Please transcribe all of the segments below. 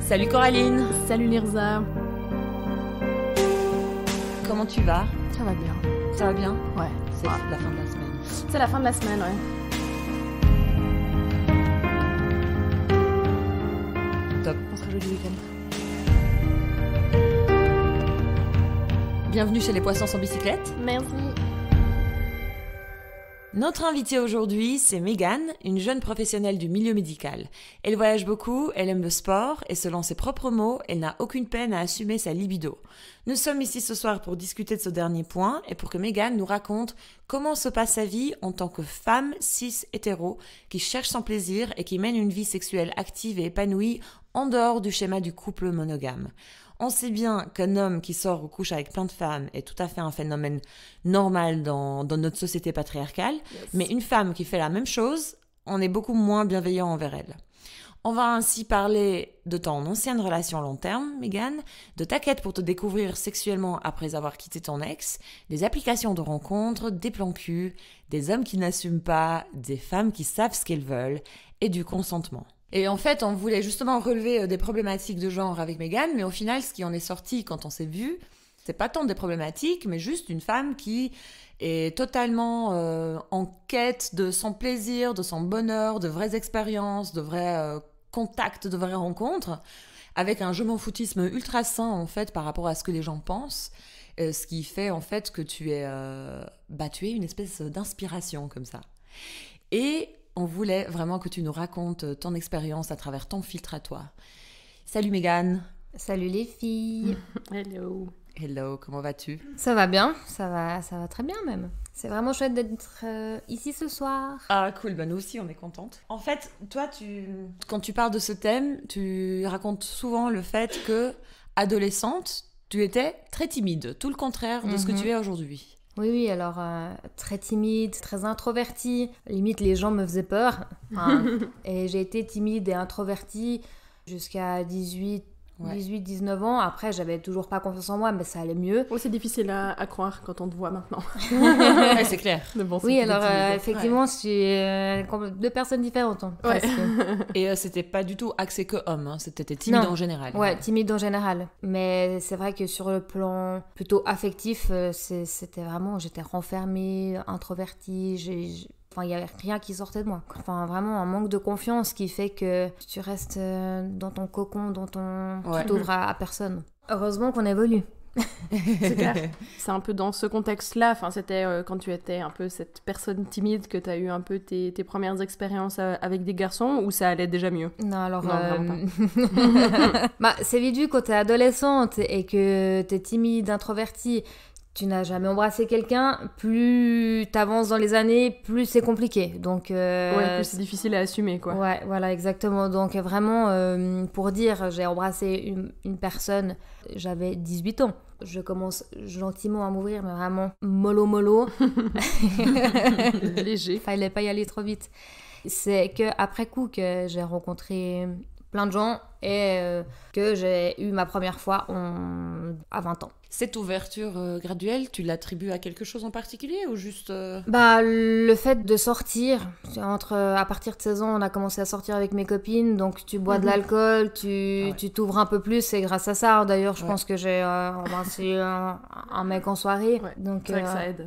Salut Coraline Salut Lirza Comment tu vas Ça va bien. Ça va bien Ouais. C'est la fin de la semaine. C'est la fin de la semaine, ouais. Top. On sera joli week-end. Bienvenue chez les poissons sans bicyclette. Merci. Notre invitée aujourd'hui, c'est Megan, une jeune professionnelle du milieu médical. Elle voyage beaucoup, elle aime le sport et selon ses propres mots, elle n'a aucune peine à assumer sa libido. Nous sommes ici ce soir pour discuter de ce dernier point et pour que Megan nous raconte comment se passe sa vie en tant que femme cis hétéro qui cherche son plaisir et qui mène une vie sexuelle active et épanouie en dehors du schéma du couple monogame. On sait bien qu'un homme qui sort ou couche avec plein de femmes est tout à fait un phénomène normal dans, notre société patriarcale, mais une femme qui fait la même chose, on est beaucoup moins bienveillant envers elle. On va ainsi parler de ton ancienne relation à long terme, Megan, de ta quête pour te découvrir sexuellement après avoir quitté ton ex, des applications de rencontres, des plans cul, des hommes qui n'assument pas, des femmes qui savent ce qu'elles veulent, et du consentement. Et en fait, on voulait justement relever euh, des problématiques de genre avec Megan, mais au final, ce qui en est sorti quand on s'est vu, c'est pas tant des problématiques, mais juste une femme qui est totalement euh, en quête de son plaisir, de son bonheur, de vraies expériences, de vrais euh, contacts, de vraies rencontres, avec un je m'en foutisme ultra sain en fait par rapport à ce que les gens pensent, ce qui fait en fait que tu es, bah, tu es une espèce d'inspiration comme ça. Et on voulait vraiment que tu nous racontes euh, ton expérience à travers ton filtre à toi. Salut Mégane Salut les filles Hello Hello, comment vas-tu Ça va bien, ça va, ça va très bien même. C'est vraiment chouette d'être euh, ici ce soir. Ah cool, ben nous aussi on est contente. En fait, toi tu quand tu parles de ce thème, tu racontes souvent le fait que adolescente, tu étais très timide, tout le contraire de ce que tu mhm. es aujourd'hui. Oui, oui, alors euh, très timide, très introvertie. Limite, les gens me faisaient peur. et j'ai été timide et introvertie jusqu'à 18 18, 19 ans. Après, j'avais toujours pas confiance en moi, mais ça allait mieux. Oh, c'est difficile à, croire quand on te voit maintenant. c'est clair. Bon, oui, alors euh, effectivement, c'est euh, deux personnes différentes. Hein, Et euh, c'était pas du tout axé que homme, hein, c'était timide en général. Ouais, timide en général. Mais c'est vrai que sur le plan plutôt affectif, c'était vraiment, j'étais renfermée, introvertie, j'ai Enfin, il n'y avait rien qui sortait de moi. Enfin, vraiment un manque de confiance qui fait que tu restes euh, dans ton cocon, dans ton... Tu t'ouvres à, personne. Heureusement qu'on évolue. c'est clair. c'est un peu dans ce contexte-là, enfin, c'était euh, quand tu étais un peu cette personne timide que tu as eu un peu tes, premières expériences euh, avec des garçons ou ça allait déjà mieux Non, alors. Non, bah, c'est vite vu quand es adolescente et que tu es timide, introvertie tu n'as jamais embrassé quelqu'un, plus t'avances dans les années, plus c'est compliqué. Donc, euh, plus c'est difficile à assumer, quoi. Ouais, voilà, exactement. Donc, vraiment, euh, pour dire, j'ai embrassé une, personne, j'avais 18 ans. Je commence gentiment à m'ouvrir, mais vraiment mollo mollo. Léger. Fallait pas y aller trop vite. C'est que après coup que j'ai rencontré plein de gens et euh, que j'ai eu ma première fois en... à 20 ans. Cette ouverture euh, graduelle, tu l'attribues à quelque chose en particulier ou juste euh, Bah le fait de sortir, entre à partir de 16 ans, on a commencé à sortir avec mes copines, donc tu bois de mhm. l'alcool, ah tu t'ouvres un peu plus, c'est grâce à ça. Hein. D'ailleurs, je pense que j'ai euh, un, mec en soirée, donc euh,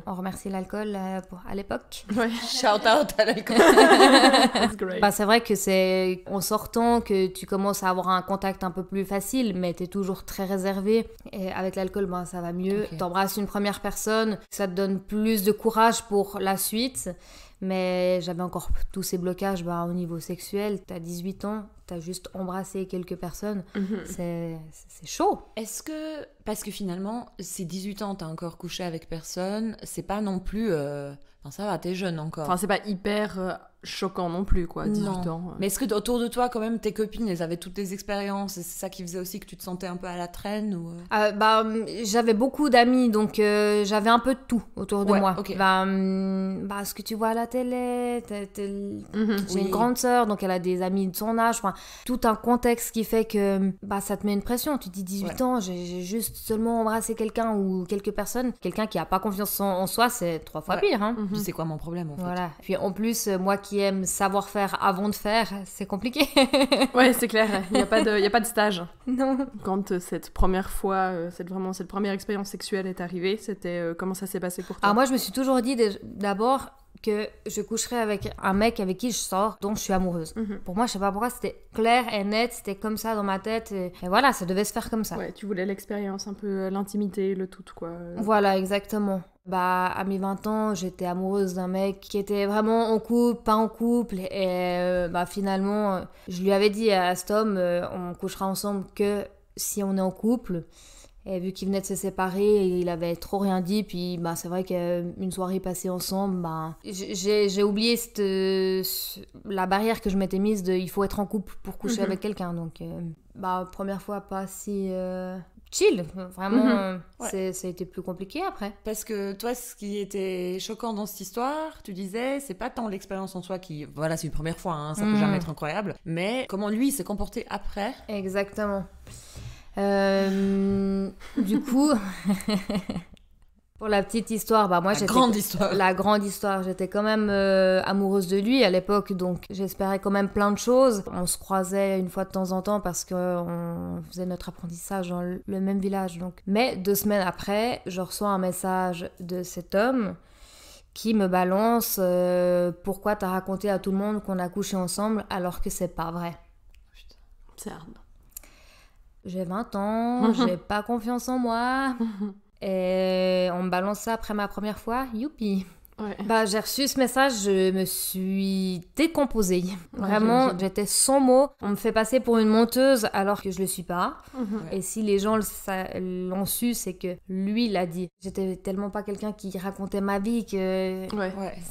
on remercie l'alcool à l'époque. Shout out à l'alcool. bah c'est vrai que c'est en sortant que tu commences à avoir un contact un peu plus facile, mais tu es toujours très réservé et avec l'alcool ben, ça va mieux. tu T'embrasses une première personne, ça te donne plus de courage pour la suite. Mais j'avais encore tous ces blocages ben, au niveau sexuel. T'as 18 ans, juste embrasser quelques personnes, mhm. c'est, chaud. Est-ce que, parce que finalement, c'est 18 ans, t'as encore couché avec personne, c'est pas non plus. Euh, enfin, ça va, t'es jeune encore. Enfin, c'est pas hyper euh, choquant non plus, quoi, 18 ans. Euh. Mais est-ce que autour de toi, quand même, tes copines, elles avaient toutes des expériences c'est ça qui faisait aussi que tu te sentais un peu à la traîne ou... bah, hum, j'avais beaucoup d'amis, donc j'avais un peu de tout autour de moi. Bah, hum, bah, ce que tu vois à la télé, mhm. j'ai une grande sœur, donc elle a des amis de son âge. Enfin, tout un contexte qui fait que bah, ça te met une pression. Tu te dis 18 ans, j'ai juste seulement embrassé quelqu'un ou quelques personnes. Quelqu'un qui n'a pas confiance en, soi, c'est trois fois pire. Hein. Mhm. quoi mon problème en fait. Voilà. Puis en plus, euh, moi qui aime savoir faire avant de faire, c'est compliqué. ouais, c'est clair. Il n'y a, pas de, a pas de stage. Non. Quand euh, cette première fois, euh, cette, vraiment cette première expérience sexuelle est arrivée, c'était comment ça s'est passé pour toi ah, moi je me suis toujours dit d'abord, que je coucherai avec un mec avec qui je sors, dont je suis amoureuse. Mhm. Pour moi, je sais pas pourquoi, c'était clair et net, c'était comme ça dans ma tête. Et, voilà, ça devait se faire comme ça. Ouais, tu voulais l'expérience, un peu euh, l'intimité, le tout, quoi. Voilà, exactement. Bah, à mes 20 ans, j'étais amoureuse d'un mec qui était vraiment en couple, pas en couple. Et euh, bah, finalement, euh, je lui avais dit à cet homme, on couchera ensemble que si on est en couple. Et vu qu'ils venaient de se séparer, et il avait trop rien dit, puis bah, c'est vrai qu'une soirée passée ensemble, bah, j'ai oublié la barrière que je m'étais mise de il faut être en couple pour coucher mhm. avec quelqu'un. Donc, euh, bah, première fois pas si euh, chill, vraiment, mhm. euh, ça a été plus compliqué après. Parce que toi, ce qui était choquant dans cette histoire, tu disais, c'est pas tant l'expérience en soi qui, voilà, c'est une première fois, hein, ça peut mhm. jamais être incroyable, mais comment lui s'est comporté après. Exactement. Euh, du coup, pour la petite histoire, bah moi la grande histoire. La grande histoire. J'étais quand même euh, amoureuse de lui à l'époque, donc j'espérais quand même plein de choses. On se croisait une fois de temps en temps parce qu'on faisait notre apprentissage dans le même village. Donc, mais deux semaines après, je reçois un message de cet homme qui me balance euh, pourquoi t'as raconté à tout le monde qu'on a couché ensemble alors que c'est pas vrai. C'est j'ai 20 ans, j'ai pas confiance en moi. Et on me balance ça après ma première fois, youpi. Bah, j'ai reçu ce message, je me suis décomposée. Vraiment, j'étais sans mots. On me fait passer pour une menteuse alors que je le suis pas. Mhm. Et si les gens l'ont su, c'est que lui l'a dit. J'étais tellement pas quelqu'un qui racontait ma vie que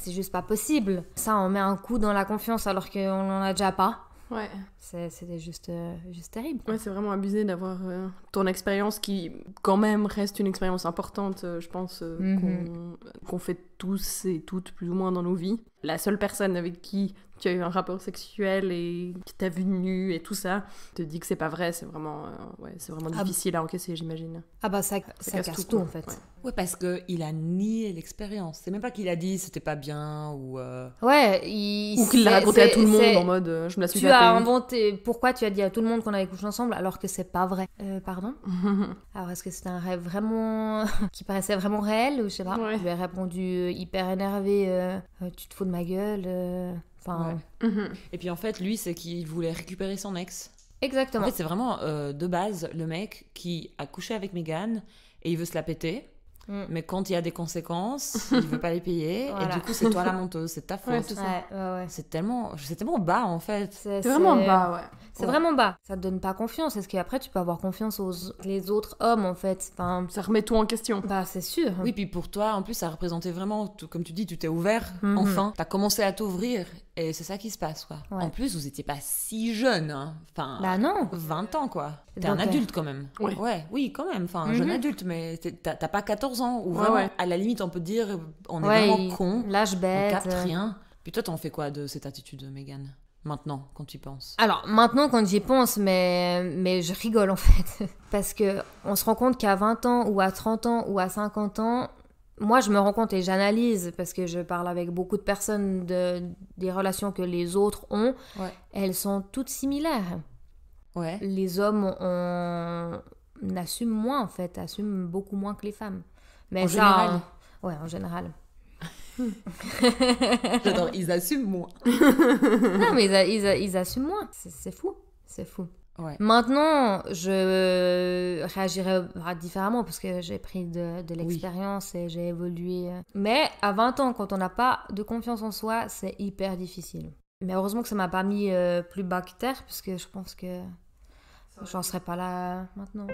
c'est juste pas possible. Ça, on met un coup dans la confiance alors qu'on en a déjà pas. Ouais. C'était juste, euh, juste terrible. c'est vraiment abusé d'avoir euh, ton expérience qui, quand même, reste une expérience importante, euh, je pense, mhm. qu'on fait tous et toutes plus ou moins dans nos vies. La seule personne avec qui tu as eu un rapport sexuel et qui t'a vu nu et tout ça, te dit que c'est pas vrai, c'est vraiment, euh, ouais, c'est vraiment ah difficile à encaisser, j'imagine. Ah bah ça, casse, tout, en fait. Ouais, parce parce qu'il a nié l'expérience. C'est même pas qu'il a dit c'était pas bien ou. Euh, ouais, il... Ou qu'il l'a raconté à tout le monde en mode euh, je me la suis Tu as inventé. Pourquoi tu as dit à tout le monde qu'on avait couché ensemble alors que c'est pas vrai Pardon Alors est-ce que c'était un rêve vraiment. qui paraissait vraiment réel ou je sais pas Je lui ai répondu hyper énervé tu te fous de ma gueule. Mhm. Et puis en fait, lui, c'est qu'il voulait récupérer son ex. Exactement. En fait, c'est vraiment euh, de base le mec qui a couché avec Megan et il veut se la péter. Mm. Mais quand il y a des conséquences, il veut pas les payer. Et du coup, c'est toi la menteuse, c'est ta faute. c'est tellement, c'est tellement bas en fait. C'est vraiment bas, ouais. C'est vraiment bas. Ça te donne pas confiance. Est-ce qu'après tu peux avoir confiance aux les autres hommes en fait Ça remet tout en question. Bah c'est sûr. Oui, puis pour toi, en plus, ça représentait vraiment, tout, comme tu dis, tu t'es ouvert enfin mhm. tu enfin. T'as commencé à t'ouvrir et c'est ça qui se passe, quoi. En plus, vous n'étiez pas si jeune, ben enfin. Bah, non. 20 ans, quoi. T'es un euh, adulte quand même. Ouais, oui, quand même. Enfin, un mhm. jeune adulte, mais t'as pas 14 ans, à la limite, on peut dire, on est vraiment con. Lâche bête. capte rien. Puis toi, t'en fais quoi de cette attitude, Mégane Maintenant, quand tu y penses. Alors, maintenant, quand j'y pense, mais, mais je rigole, en fait. Parce que on se rend compte qu'à 20 ans, ou à 30 ans, ou à 50 ans, moi, je me rends compte et j'analyse parce que je parle avec beaucoup de personnes de, des relations que les autres ont. Elles sont toutes similaires. Ouais. Les hommes, on, moins en fait, assument beaucoup moins que les femmes. Mais en général. Hein. Ouais, en général. J'adore, ils assument moins. non, mais ils, ils, assument moins. C'est fou, c'est fou. Maintenant, je réagirais différemment parce que j'ai pris de, l'expérience et j'ai évolué. Mais à 20 ans, quand on n'a pas de confiance en soi, c'est hyper difficile. Mais heureusement que ça m'a pas mis euh, plus bas que terre parce que je pense que j'en serais pas là maintenant.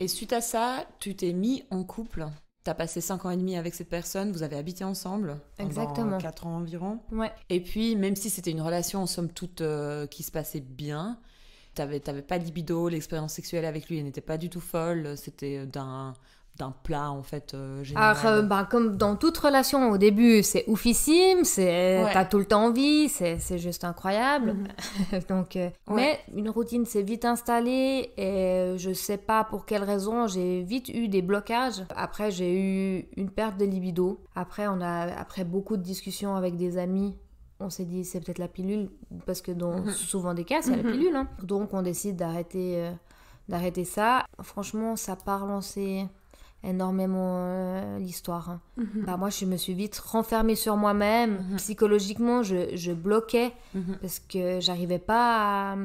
Et suite à ça, tu t'es mis en couple. Tu as passé 5 ans et demi avec cette personne, vous avez habité ensemble. Exactement. 4 euh, ans environ. Ouais. Et puis, même si c'était une relation, en somme toute, euh, qui se passait bien, t'avais, t'avais pas de libido, l'expérience sexuelle avec lui n'était pas du tout folle, c'était d'un d'un plat en fait euh, Alors, euh, bah, comme dans toute relation, au début c'est oufissime, c'est t'as tout le temps envie, c'est, juste incroyable. Mhm. Donc, euh, mais une routine s'est vite installée et je sais pas pour quelle raison j'ai vite eu des blocages. Après j'ai eu une perte de libido. Après on a après beaucoup de discussions avec des amis on s'est dit c'est peut-être la pilule parce que dans mhm. souvent des cas c'est la mhm. pilule. Hein. Donc on décide d'arrêter d'arrêter ça. Franchement ça part lancer énormément euh, l'histoire. Hein. Mm-hmm. bah, moi, je me suis vite renfermée sur moi-même. Mm-hmm. Psychologiquement, je, je bloquais mm-hmm. parce que j'arrivais pas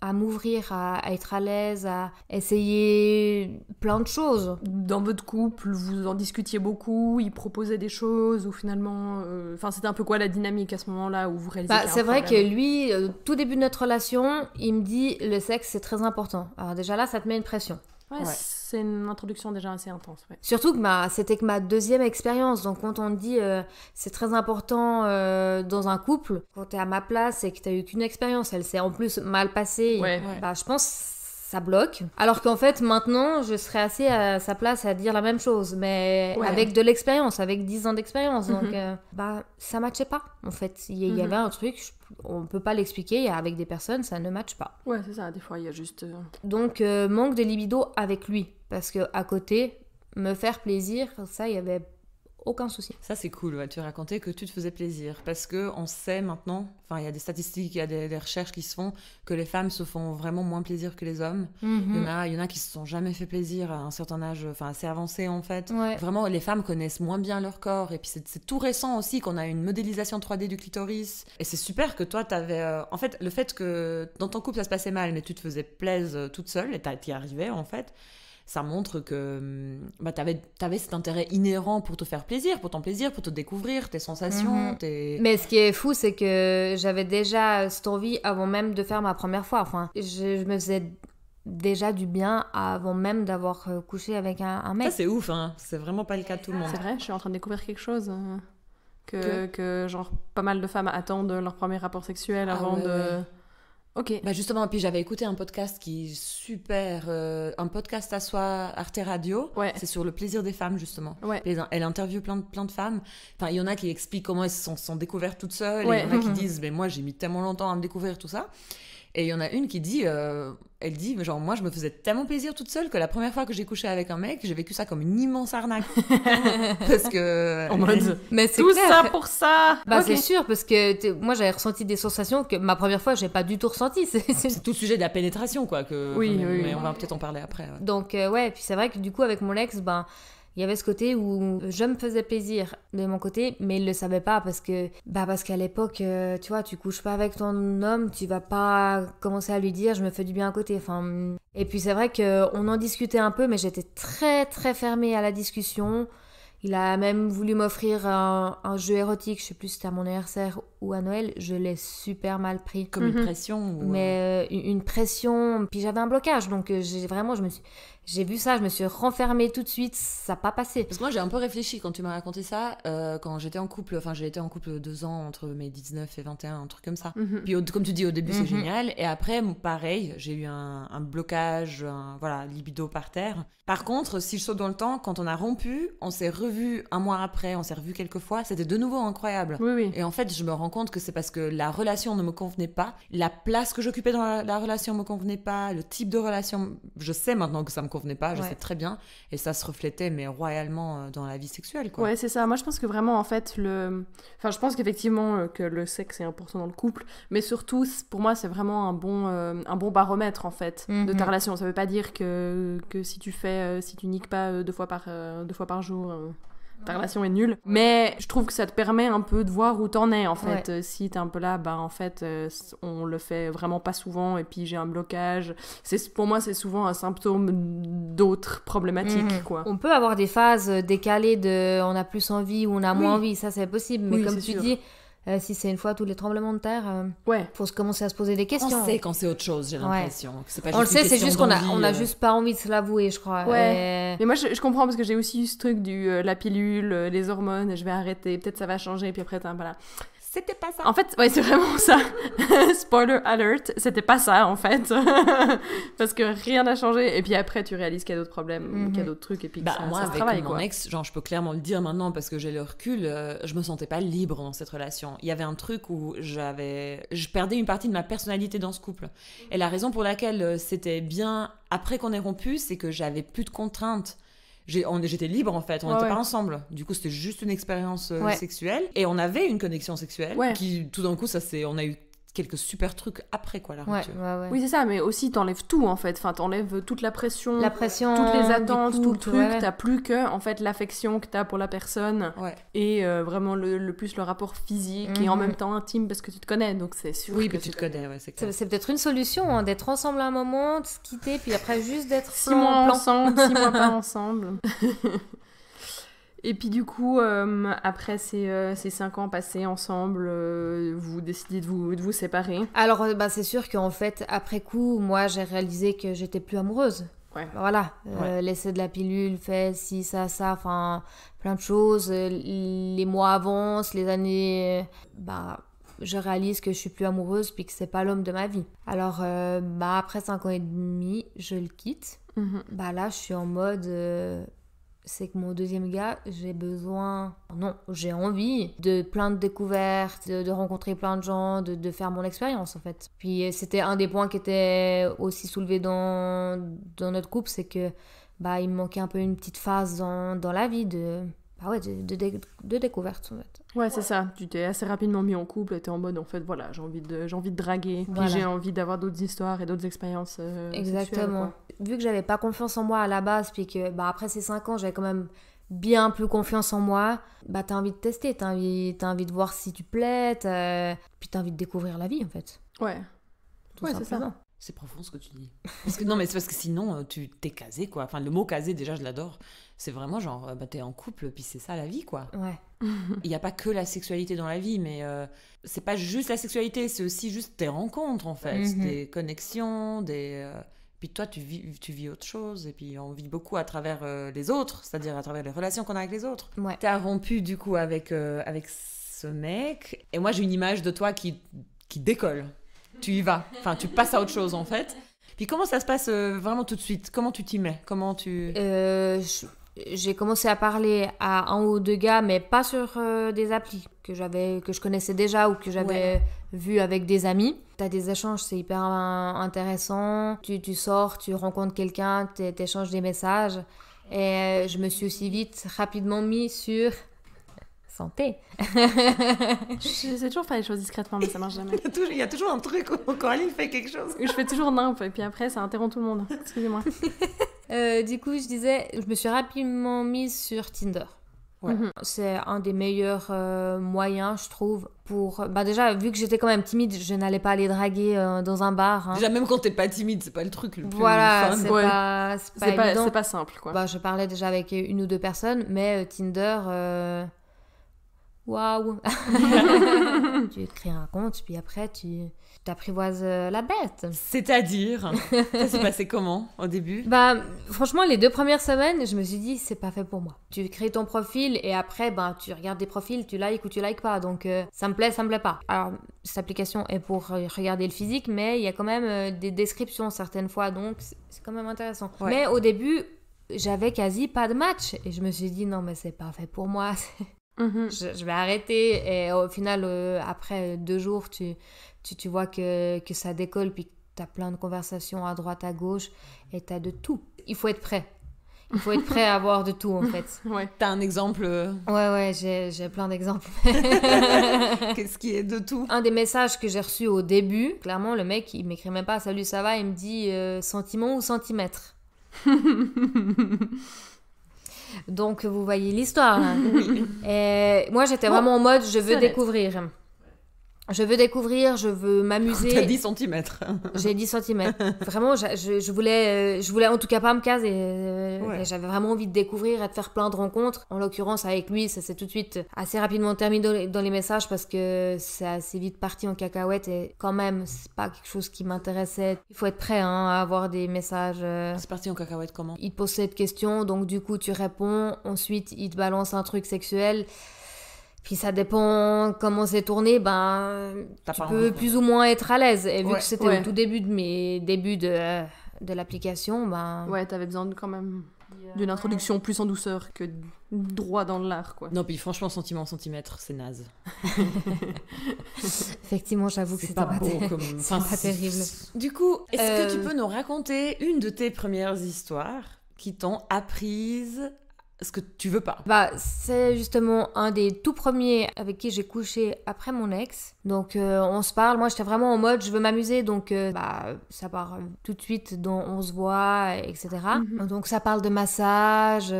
à, m'ouvrir, à, être à l'aise, à essayer plein de choses. Dans votre couple, vous en discutiez beaucoup, il proposait des choses, ou finalement... Euh, enfin, c'était un peu quoi la dynamique à ce moment-là où vous réalisez bah, C'est vrai que lui, euh, tout début de notre relation, il me dit « le sexe, c'est très important ». Alors déjà là, ça te met une pression. ouais c'est une introduction déjà assez intense. Surtout que c'était que ma deuxième expérience. Donc quand on dit euh, c'est très important euh, dans un couple, quand tu es à ma place et que tu as eu qu'une expérience, elle s'est en plus mal passée, bah, je pense ça bloque. Alors qu'en fait, maintenant, je serais assez à sa place à dire la même chose, mais avec de l'expérience, avec 10 ans d'expérience. Donc, mhm. euh, bah, ça matchait pas, en fait. Il y, mhm. avait un truc, on ne peut pas l'expliquer, avec des personnes, ça ne matche pas. Ouais, c'est ça, des fois, il y a juste. Euh, Donc, euh, manque de libido avec lui, parce que à côté, me faire plaisir, ça, il y avait aucun souci. Ça, c'est cool. Ouais. Tu racontais que tu te faisais plaisir parce que on sait maintenant, enfin, il y a des statistiques, il y a des, recherches qui se font que les femmes se font vraiment moins plaisir que les hommes. Mhm. Il y en a, il y qui se sont jamais fait plaisir à un certain âge, enfin, assez avancé en fait. Vraiment, les femmes connaissent moins bien leur corps. Et puis, c'est tout récent aussi qu'on a une modélisation 3D du clitoris. Et c'est super que toi, tu avais... Euh, en fait, le fait que dans ton couple, ça se passait mal, mais tu te faisais plaisir euh, toute seule et t'y arrivais en fait ça montre que hum, bah, tu avais, cet intérêt inhérent pour te faire plaisir, pour ton plaisir, pour te découvrir, tes sensations. Mhm. Tes... Mais ce qui est fou, c'est que j'avais déjà cette envie avant même de faire ma première fois. Enfin, je, je me faisais déjà du bien avant même d'avoir euh, couché avec un, mec. Ça, c'est ouf, hein. c'est vraiment pas le cas de tout le ah, monde. C'est vrai, je suis en train de découvrir quelque chose. Euh, que, que... genre, pas mal de femmes attendent leur premier rapport sexuel ah avant de. Ok. Bah justement, puis j'avais écouté un podcast qui est super, euh, un podcast à soi Arte Radio. Ouais. C'est sur le plaisir des femmes justement. Ouais. Elle interview plein de plein de femmes. Enfin, il y en a qui expliquent comment elles se sont, sont découvertes toutes seules. Ouais. il y en a qui disent, mais moi j'ai mis tellement longtemps à me découvrir tout ça. Et il y en a une qui dit, euh, elle dit, genre, moi, je me faisais tellement plaisir toute seule que la première fois que j'ai couché avec un mec, j'ai vécu ça comme une immense arnaque. parce que. En mode. Mais c'est Tout ça pour ça Bah, c'est sûr, parce que moi, j'avais ressenti des sensations que ma première fois, j'ai pas du tout ressenti. C'est tout sujet de la pénétration, quoi. oui, oui, mais on va peut-être en parler après. Donc, ouais, euh, ouais, puis c'est vrai que du coup, avec mon ex, ben. Il y avait ce côté où je me faisais plaisir de mon côté, mais il le savait pas parce que, bah, parce qu'à l'époque, euh, tu vois, tu couches pas avec ton homme, tu vas pas commencer à lui dire je me fais du bien à côté. Enfin, mm. et puis c'est vrai que on en discutait un peu, mais j'étais très très fermée à la discussion. Il a même voulu m'offrir un, jeu érotique, je sais plus si c'était à mon anniversaire ou à Noël, je l'ai super mal pris. Comme une mhm. pression ou... Mais euh, euh, une pression, puis j'avais un blocage, donc j'ai vraiment, je me suis... J'ai vu ça, je me suis renfermée tout de suite, ça n'a pas passé. Parce que moi j'ai un peu réfléchi quand tu m'as raconté ça, euh, quand j'étais en couple, enfin j'ai été en couple deux ans entre mes 19 et 21, un truc comme ça. Mhm. Puis comme tu dis au début c'est mhm. génial, et après pareil, j'ai eu un, blocage, un, voilà, libido par terre. Par contre, si je saute dans le temps, quand on a rompu, on s'est revu un mois après, on s'est revu quelques fois, c'était de nouveau incroyable. Et en fait je me rends compte que c'est parce que la relation ne me convenait pas, la place que j'occupais dans la, relation ne me convenait pas, le type de relation, je sais maintenant que ça me convenait pas, je sais très bien. Et ça se reflétait, mais royalement, euh, dans la vie sexuelle. Quoi. Ouais, c'est ça. Moi, je pense que vraiment, en fait, le. Enfin, je pense qu'effectivement, euh, que le sexe est important dans le couple, mais surtout, pour moi, c'est vraiment un bon, euh, un bon baromètre, en fait, de ta mhm. relation. Ça veut pas dire que, que si tu fais, si tu niques pas deux fois par, deux fois par jour ta relation est nulle. Mais je trouve que ça te permet un peu de voir où t'en es en fait. Euh, si t'es un peu là, bah en fait, euh, on le fait vraiment pas souvent et puis j'ai un blocage. C'est pour moi, c'est souvent un symptôme d'autres problématiques mhm. quoi. On peut avoir des phases décalées de on a plus envie ou on a moins envie, ça c'est possible. Mais comme tu dis euh, si c'est une fois tous les tremblements de terre, il euh, ouais. faut se commencer à se poser des questions. On sait quand c'est autre chose, j'ai l'impression. On le sait, c'est juste qu'on a, on a euh. juste pas envie de se l'avouer, je crois. Mais moi, je, comprends parce que j'ai aussi eu ce truc du la pilule, les hormones, je vais arrêter, peut-être ça va changer, puis après, voilà. C'était pas ça. En fait, ouais, c'est vraiment ça. Spoiler alert, c'était pas ça en fait. Parce que rien n'a changé. Et puis après, tu réalises qu'il y a d'autres problèmes, qu'il y a mhm. d'autres trucs. Et puis bah, ça, moi, avec mon ex, genre, je peux clairement le dire maintenant parce que j'ai le recul, euh, je me sentais pas libre dans cette relation. Il y avait un truc où j'avais, je perdais une partie de ma personnalité dans ce couple. Et la raison pour laquelle euh, c'était bien après qu'on ait rompu, c'est que j'avais plus de contraintes j'étais libre en fait, on n'était pas ensemble. Du coup, c'était juste une expérience euh, sexuelle et on avait une connexion sexuelle qui tout d'un coup ça c'est on a eu quelques super trucs après quoi la rupture. Oui c'est ça, mais aussi t'enlèves tout en fait. Enfin t'enlèves toute la pression, la pression, toutes les attentes, tout le truc. T'as plus que en fait l'affection que t'as pour la personne et euh, vraiment le, plus le rapport physique et en mhm. même temps intime parce que tu te connais donc c'est sûr. Oui que tu te connais. c'est, c'est peut-être une solution hein, d'être ensemble à un moment, de se quitter puis après juste d'être six mois ensemble, six mois pas ensemble. Et puis du coup, euh, après euh, ces, cinq ans passés ensemble, euh, vous décidez de vous, de vous séparer Alors, bah, c'est sûr qu'en fait, après coup, moi, j'ai réalisé que j'étais plus amoureuse. Voilà, laisser de la pilule, fait ci, ça, ça, enfin, plein de choses. Les mois avancent, les années... Bah, je réalise que je suis plus amoureuse puis que c'est pas l'homme de ma vie. Alors, bah, après cinq ans et demi, je le quitte. Mhm. Bah là, je suis en mode c'est que mon deuxième gars, j'ai besoin, non, j'ai envie de plein de découvertes, de, rencontrer plein de gens, de, faire mon expérience en fait. Puis euh, c'était un des points qui était aussi soulevé dans, dans notre couple, c'est que bah, il me manquait un peu une petite phase dans, la vie de, bah de, découverte en fait. Ouais, c'est ça. Tu t'es assez rapidement mis en couple et t'es en mode, en fait, voilà, j'ai envie de, j'ai envie de draguer, puis j'ai envie d'avoir d'autres histoires et d'autres expériences. Euh, Exactement. Vu que j'avais pas confiance en moi à la base, puis que bah, après ces 5 ans, j'avais quand même bien plus confiance en moi, bah t'as envie de tester, t'as envie, as envie de voir si tu plais, puis t'as envie de découvrir la vie, en fait. Ouais. ouais, c'est ça. C'est profond ce que tu dis. Parce que, non, mais c'est parce que sinon, euh, tu t'es casé, quoi. Enfin, le mot casé, déjà, je l'adore. C'est vraiment genre, euh, bah, t'es en couple, puis c'est ça la vie, quoi. Ouais. Il n'y a pas que la sexualité dans la vie, mais euh, c'est pas juste la sexualité, c'est aussi juste tes rencontres, en fait. Mhm. Des connexions, des. Puis toi, tu vis, tu vis autre chose, et puis on vit beaucoup à travers les autres, c'est-à-dire à travers les relations qu'on a avec les autres. Ouais. T'as rompu, du coup, avec, avec ce mec, et moi, j'ai une image de toi qui, qui décolle tu y vas. Enfin, tu passes à autre chose, en fait. Puis comment ça se passe euh, vraiment tout de suite Comment tu t'y mets Comment tu... Euh, j'ai commencé à parler à un ou deux gars, mais pas sur euh, des applis que j'avais, que je connaissais déjà ou que j'avais vu avec des amis. T'as des échanges, c'est hyper intéressant. Tu, tu, sors, tu rencontres quelqu'un, t'échanges des messages. Et je me suis aussi vite, rapidement mis sur santé. J'essaie toujours faire les choses discrètement, mais ça marche jamais. il, y toujours, a toujours un truc où Coralie fait quelque chose. Je fais toujours nimp, et puis après, ça interrompt tout le monde. Excusez-moi. Euh, du coup, je disais, je me suis rapidement mise sur Tinder. Mhm. C'est un des meilleurs euh, moyens, je trouve, pour. Bah, déjà, vu que j'étais quand même timide, je n'allais pas aller draguer euh, dans un bar. Hein. Déjà, même quand t'es pas timide, c'est pas le truc le plus Voilà, c'est pas, simple, quoi. Bah, je parlais déjà avec une ou deux personnes, mais Tinder waouh Tu crées un compte, puis après tu t'apprivoises euh, la bête. C'est-à-dire Ça s'est passé comment au début Bah franchement, les deux premières semaines, je me suis dit c'est pas fait pour moi. Tu crées ton profil et après ben tu regardes des profils, tu likes ou tu likes pas. Donc euh, ça me plaît, ça me plaît pas. Alors cette application est pour regarder le physique, mais il y a quand même euh, des descriptions certaines fois, donc c'est quand même intéressant. Mais au début, j'avais quasi pas de match et je me suis dit non mais c'est pas fait pour moi Mm-hmm. Je, vais arrêter. Et au final, euh, après euh, deux jours, tu, tu, vois que, que ça décolle, puis tu as plein de conversations à droite, à gauche, et tu as de tout. Il faut être prêt. Il faut être prêt à avoir de tout, en fait. Ouais, t'as un exemple euh. Ouais, ouais, j'ai plein d'exemples. Qu'est-ce qui est de tout Un des messages que j'ai reçu au début, clairement, le mec, il m'écrit même pas « Salut, ça va ?» Il me dit Sentiment ou centimètre ?» Donc, vous voyez l'histoire. Et moi, j'étais vraiment en mode, je veux découvrir. Je veux découvrir, je veux m'amuser. T'as 10 cm. J'ai 10 cm. Vraiment, je, je, voulais, euh, je voulais en tout cas pas me caser. Euh, et J'avais vraiment envie de découvrir et de faire plein de rencontres. En l'occurrence, avec lui, ça s'est tout de suite assez rapidement terminé dans les messages parce que c'est assez vite parti en cacahuète et quand même, c'est pas quelque chose qui m'intéressait. Il faut être prêt hein, à avoir des messages. Euh, c'est parti en cacahuète comment Il te pose cette question, donc du coup, tu réponds. Ensuite, il te balance un truc sexuel. Puis ça dépend comment c'est tourné, ben, tu peux plus ou moins être à l'aise. Et vu que c'était le tout début de mes débuts de, de l'application, ben... Ouais, t'avais besoin quand même d'une introduction plus en douceur que droit dans l'art, quoi. Non, puis franchement, sentiment en centimètre, c'est naze. Effectivement, j'avoue que c'est pas, beau comme... pas terrible. Du coup, est-ce que tu euh, peux nous raconter une de tes premières histoires qui t'ont apprise ce que tu veux pas. Bah, c'est justement un des tout premiers avec qui j'ai couché après mon ex. Donc euh, on se parle, moi j'étais vraiment en mode je veux m'amuser, donc euh, bah, ça part euh, tout de suite dans on se voit, etc. Mhm. Donc ça parle de massage.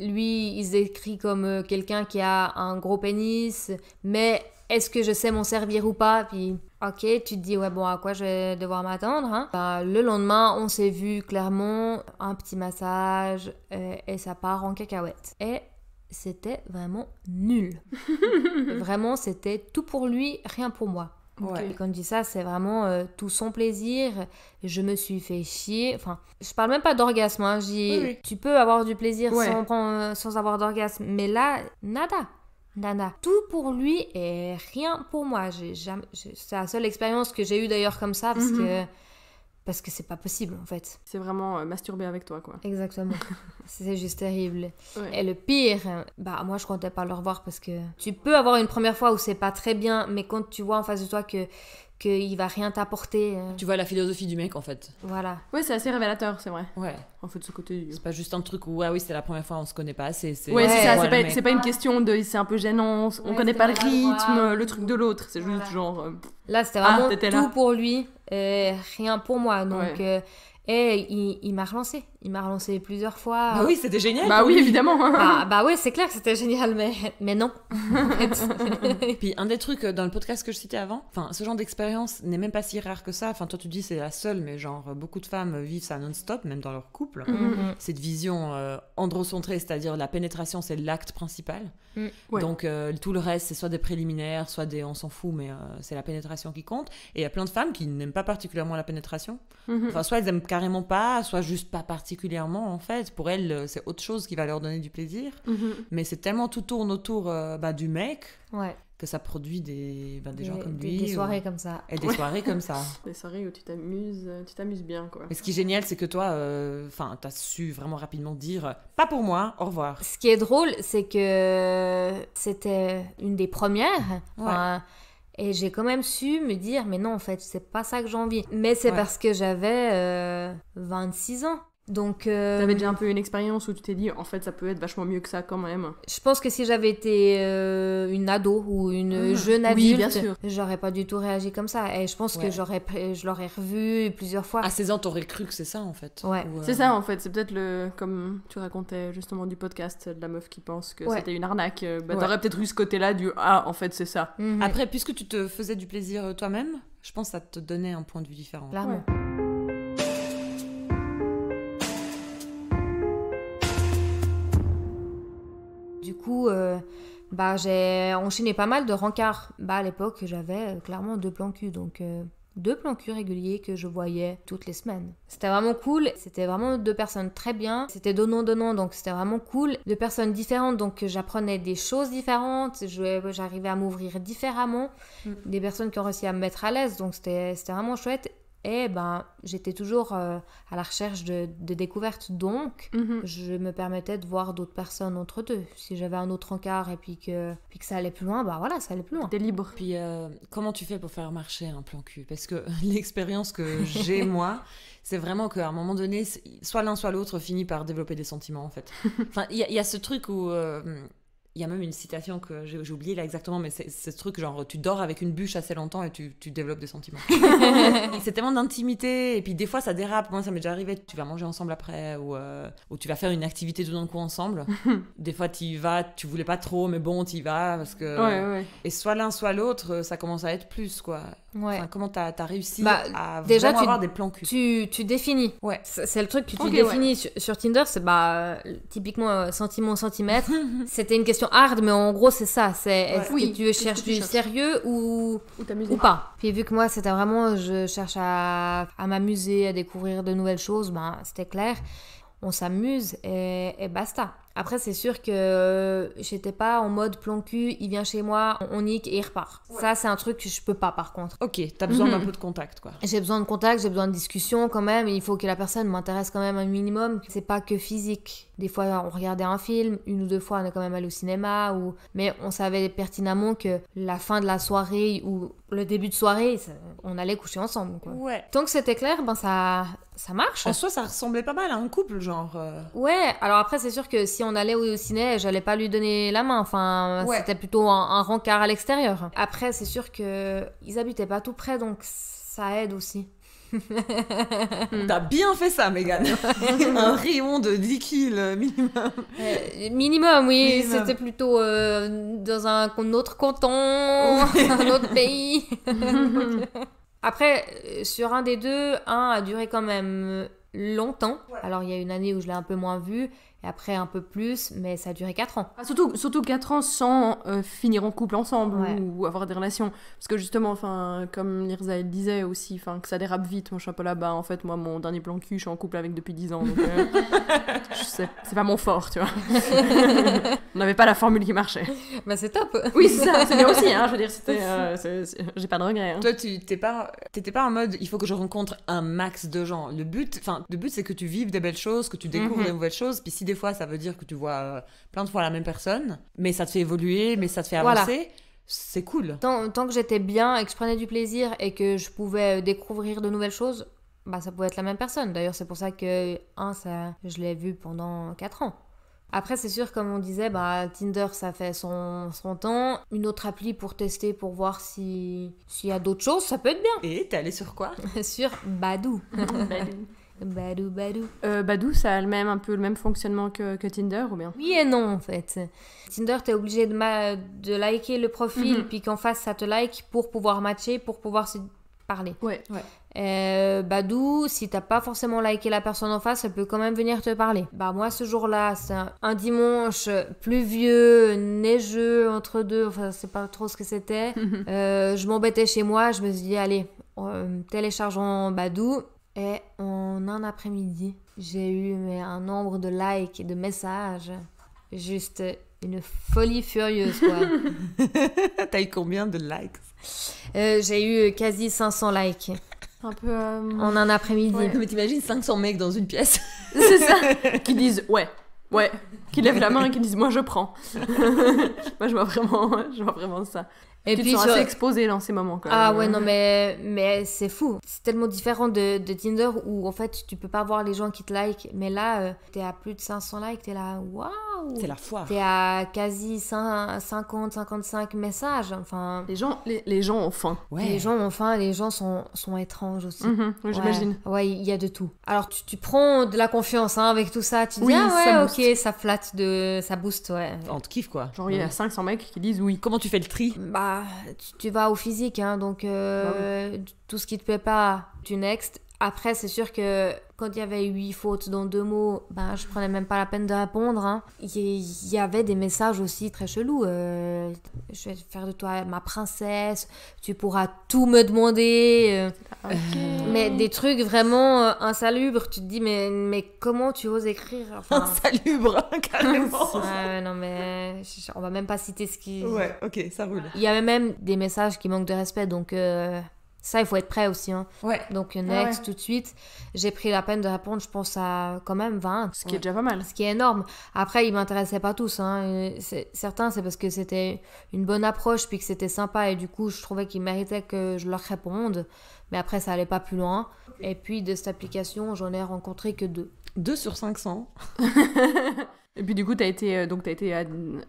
lui, il se comme quelqu'un qui a un gros pénis, mais est-ce que je sais m'en servir ou pas Puis Ok, tu te dis, ouais, bon, à quoi je vais devoir m'attendre hein? bah, Le lendemain, on s'est vu clairement, un petit massage, euh, et ça part en cacahuète. Et c'était vraiment nul. vraiment, c'était tout pour lui, rien pour moi. Et quand je dis ça, c'est vraiment euh, tout son plaisir. Je me suis fait chier. Enfin, je parle même pas d'orgasme. Hein. Tu peux avoir du plaisir sans avoir d'orgasme. Mais là, nada. Nana, tout pour lui et rien pour moi. J'ai jamais... C'est la seule expérience que j'ai eue d'ailleurs comme ça parce mhm. que parce que c'est pas possible en fait. C'est vraiment euh, masturber avec toi quoi. Exactement. c'est juste terrible. Et le pire, euh, bah moi je comptais pas le revoir parce que tu peux avoir une première fois où c'est pas très bien, mais quand tu vois en face de toi que qu'il va rien t'apporter. Euh. Tu vois la philosophie du mec en fait. Voilà. Oui, c'est assez révélateur, c'est vrai. Ouais. En fait, ce côté. Euh. C'est pas juste un truc où, ah oui, c'est la première fois, on se connaît pas c'est. Ouais, c'est ça, c'est pas, une ah. question de c'est un peu gênant, on connaît pas le rythme, le truc de l'autre. C'est juste genre. Euh, là, c'était vraiment ah, tout pour lui, rien pour moi. Donc, et il, il m'a relancé il m'a relancé plusieurs fois. Bah oui, c'était génial. Bah oui, évidemment. bah, bah oui, c'est clair que c'était génial, mais, mais non. et Puis un des trucs euh, dans le podcast que je citais avant, enfin, ce genre d'expérience n'est même pas si rare que ça. Enfin, toi, tu dis c'est la seule, mais genre, euh, beaucoup de femmes vivent ça non-stop, même dans leur couple. Mm-hmm. Cette vision euh, androcentrée, c'est-à-dire la pénétration, c'est l'acte principal. Mm. Donc, tout le reste, c'est soit des préliminaires, soit des on s'en fout, mais c'est la pénétration qui compte. Et il y a plein de femmes qui n'aiment pas particulièrement la pénétration. Mm-hmm. Enfin, soit elles aiment carrément pas, soit juste pas particulièrement particulièrement en fait. Pour elles, euh, c'est autre chose qui va leur donner du plaisir. Mhm. Mais c'est tellement tout tourne autour euh, bah, du mec ouais. que ça produit des, bah, des, gens comme lui. Des, soirées comme ça. Et des soirées comme ça. Des soirées où tu t'amuses, euh, tu t'amuses bien quoi. Mais ce qui est génial, c'est que toi, enfin, t'as su vraiment rapidement dire pas pour moi, au revoir. Ce qui est drôle, c'est que c'était une des premières. Et j'ai quand même su me dire, mais non, en fait, c'est pas ça que j'ai envie. Mais c'est parce que j'avais 26 ans. Donc, euh, t'avais déjà euh, un peu une expérience où tu t'es dit en fait ça peut être vachement mieux que ça quand même. Je pense que si j'avais été euh, une ado ou une ah. jeune adulte, j'aurais pas du tout réagi comme ça. Et je pense que j'aurais, je l'aurais revu plusieurs fois. À 16 ans, t'aurais cru que c'est ça en fait. Ouais. C'est euh, ça en fait. C'est peut-être le comme tu racontais justement du podcast de la meuf qui pense que c'était une arnaque. Bah, T'aurais peut-être eu ce côté-là du ah en fait c'est ça. Mhm. Après puisque tu te faisais du plaisir toi-même, je pense que ça te donnait un point de vue différent. Clairement. Euh, bah, j'ai enchaîné pas mal de rencarts. Bah, à l'époque, j'avais euh, clairement deux plans cul, donc euh, deux plans cul réguliers que je voyais toutes les semaines. C'était vraiment cool, c'était vraiment deux personnes très bien, c'était donnant-donnant, donc c'était vraiment cool. Deux personnes différentes, donc j'apprenais des choses différentes, j'arrivais à m'ouvrir différemment. Mm. Des personnes qui ont réussi à me mettre à l'aise, donc c'était vraiment chouette. Et ben, j'étais toujours euh, à la recherche de, découvertes. Donc, mhm. je me permettais de voir d'autres personnes entre deux. Si j'avais un autre encart et puis que, puis que ça allait plus loin, bah voilà, ça allait plus loin. T'es libre. Puis, euh, comment tu fais pour faire marcher un plan cul Parce que l'expérience que j'ai, moi, c'est vraiment qu'à un moment donné, soit l'un, soit l'autre finit par développer des sentiments, en fait. enfin, il y, a ce truc où. Euh, il y a même une citation que j'ai oubliée là exactement, mais c'est ce truc genre tu dors avec une bûche assez longtemps et tu, tu développes des sentiments. c'est tellement d'intimité et puis des fois ça dérape. Moi ça m'est déjà arrivé, tu vas manger ensemble après ou, euh, ou tu vas faire une activité tout d'un coup ensemble. des fois tu y vas, tu voulais pas trop, mais bon tu y vas parce que. Et soit l'un soit l'autre, euh, ça commence à être plus quoi. comment t'as as réussi bah, à déjà, avoir des plans cul tu, définis. Ouais. C'est le truc que tu définis sur, Tinder, c'est bah typiquement euh, sentiment centimètre. C'était une question hard, mais en gros, c'est ça. C'est est tu cherches du sérieux ou, ou, pas Puis vu que moi, c'était vraiment, je cherche à, m'amuser, à découvrir de nouvelles choses, ben, c'était clair. On s'amuse et, basta. Après, c'est sûr que euh, j'étais pas en mode plan cul, il vient chez moi, on nique et il repart. Ça, c'est un truc que je peux pas par contre. Ok, t'as besoin d'un mhm. peu de contact quoi. J'ai besoin de contact, j'ai besoin de discussion quand même, il faut que la personne m'intéresse quand même un minimum. C'est pas que physique. Des fois, on regardait un film, une ou deux fois, on est quand même allé au cinéma, ou... mais on savait pertinemment que la fin de la soirée ou le début de soirée, on allait coucher ensemble. Tant que c'était clair, ben ça, ça marche. En soi, ça ressemblait pas mal à un couple, genre. Euh. Ouais, alors après, c'est sûr que si on allait au ciné, j'allais pas lui donner la main. Enfin, c'était plutôt un, rencard à l'extérieur. Après, c'est sûr que ils habitaient pas tout près, donc ça aide aussi. Hmm. T'as bien fait ça, Megan. un rayon de 10 kills euh, minimum. minimum, oui. C'était plutôt euh, dans un, autre canton, un autre pays. Après, euh, sur un des deux, un a duré quand même longtemps. Alors, il y a une année où je l'ai un peu moins vu après un peu plus, mais ça a duré 4 ans. Ah, surtout, surtout 4 ans sans euh, finir en couple ensemble ou, avoir des relations. Parce que justement, enfin, comme Nirza elle disait aussi, enfin, que ça dérape vite, mon chapeau là-bas. En fait, moi, mon dernier plan cul, je suis en couple avec depuis 10 ans. Donc, euh, c'est pas mon fort, tu vois. On n'avait pas la formule qui marchait. Bah, c'est top. Oui, c'est ça, c'est bien aussi. Hein, je veux dire, euh, j'ai pas de regrets. Hein. Toi, tu t'es pas, t'étais pas en mode, il faut que je rencontre un max de gens. Le but, enfin, le but, c'est que tu vives des belles choses, que tu mhm. découvres des nouvelles choses. Puis si des des fois, ça veut dire que tu vois euh, plein de fois la même personne, mais ça te fait évoluer, mais ça te fait avancer. C'est cool. Tant, que j'étais bien et que je prenais du plaisir et que je pouvais euh, découvrir de nouvelles choses, bah, ça pouvait être la même personne. D'ailleurs, c'est pour ça que, un, ça, je l'ai vu pendant 4 ans. Après, c'est sûr, comme on disait, bah, Tinder, ça fait son, son temps. Une autre appli pour tester, pour voir s'il y a d'autres choses, ça peut être bien. Et t'es allé sur quoi Sur Badou. Badou. Badou, Badou. Euh, Badou, ça a le même, un peu le même fonctionnement que, Tinder ou bien Oui et non en fait. Tinder, t'es obligé de, de liker le profil, mhm. puis qu'en face ça te like pour pouvoir matcher, pour pouvoir se parler. Ouais, ouais. Euh, Badou, si t'as pas forcément liké la personne en face, elle peut quand même venir te parler. Bah moi ce jour-là, c'est un, dimanche pluvieux, neigeux entre deux, enfin c'est pas trop ce que c'était. Euh, je m'embêtais chez moi, je me suis dit allez, télécharge téléchargeons Badou, et en un après-midi, j'ai eu un nombre de likes et de messages. Juste une folie furieuse, quoi. T'as eu combien de likes euh, J'ai eu quasi 500 likes. Un peu. Euh, en un après-midi. Mais t'imagines 500 mecs dans une pièce. C'est ça Qui disent ouais, ouais, qui lèvent la main et qui disent moi je prends. moi je vois vraiment, je vois vraiment ça. Et puis, tu sont assez exposé dans ces moments. Ah ouais, non, mais, mais c'est fou. C'est tellement différent de, Tinder où en fait tu peux pas voir les gens qui te like. Mais là, tu euh, t'es à plus de 500 likes, t'es là, waouh! C'est la foire. T'es à quasi 5, 50, 55 messages. Enfin, les gens, les, gens ont faim. Les gens ont faim, les gens sont, sont étranges aussi. Mhm, j'imagine. Ouais, il y a de tout. Alors tu, tu prends de la confiance hein, avec tout ça. Tu dis, ah ouais, ça ok, ça flatte de. Ça boost ouais. On te kiffe, quoi. Genre, il y a 500 mecs qui disent oui. Comment tu fais le tri Bah, tu, vas au physique, hein, donc euh, bah tout ce qui te plaît pas, tu next. Après, c'est sûr que quand il y avait huit fautes dans deux mots, ben, je prenais même pas la peine de répondre. Hein. Il y avait des messages aussi très chelous. Euh, je vais faire de toi ma princesse, tu pourras tout me demander. Euh. Ah, mais des trucs vraiment euh, insalubres. Tu te dis, mais, mais comment tu oses écrire Insalubre, hein, carrément. non, mais on va même pas citer ce qui. Ouais, ok, ça roule. Il y avait même des messages qui manquent de respect, donc. Ça, il faut être prêt aussi. Hein. Donc, next, tout de suite. J'ai pris la peine de répondre, je pense, à quand même 20. Ce qui est déjà pas mal. Ce qui est énorme. Après, ils m'intéressaient pas tous. Hein. Euh, Certains, c'est parce que c'était une bonne approche, puis que c'était sympa, et du coup, je trouvais qu'ils méritaient que je leur réponde. Mais après, ça allait pas plus loin. Et puis, de cette application, j'en ai rencontré que deux. Deux sur 500 Et puis du coup, t'as été, euh, donc, as été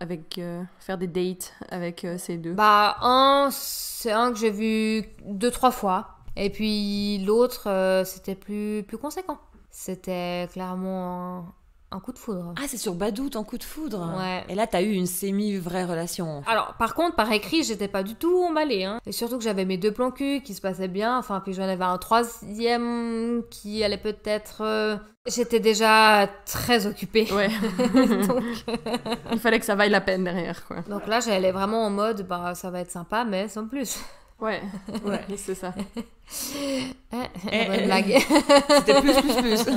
avec, euh, faire des dates avec euh, ces deux Bah, un, c'est un que j'ai vu deux, trois fois. Et puis l'autre, c'était plus, plus conséquent. C'était clairement un coup de foudre. Ah, c'est sur Badou, en coup de foudre. Ouais. Et là, t'as eu une semi-vraie relation. Alors, par contre, par écrit, j'étais pas du tout emballée. Hein. Et surtout que j'avais mes deux plans cul qui se passaient bien. Enfin, puis j'en avais un troisième qui allait peut-être. Euh, j'étais déjà très occupée. Ouais. Donc... Il fallait que ça vaille la peine derrière, quoi. Donc là, j'allais vraiment en mode, bah, ça va être sympa, mais sans plus. Ouais, ouais c'est ça. eh, eh, eh, eh blague. C'était plus, plus, plus.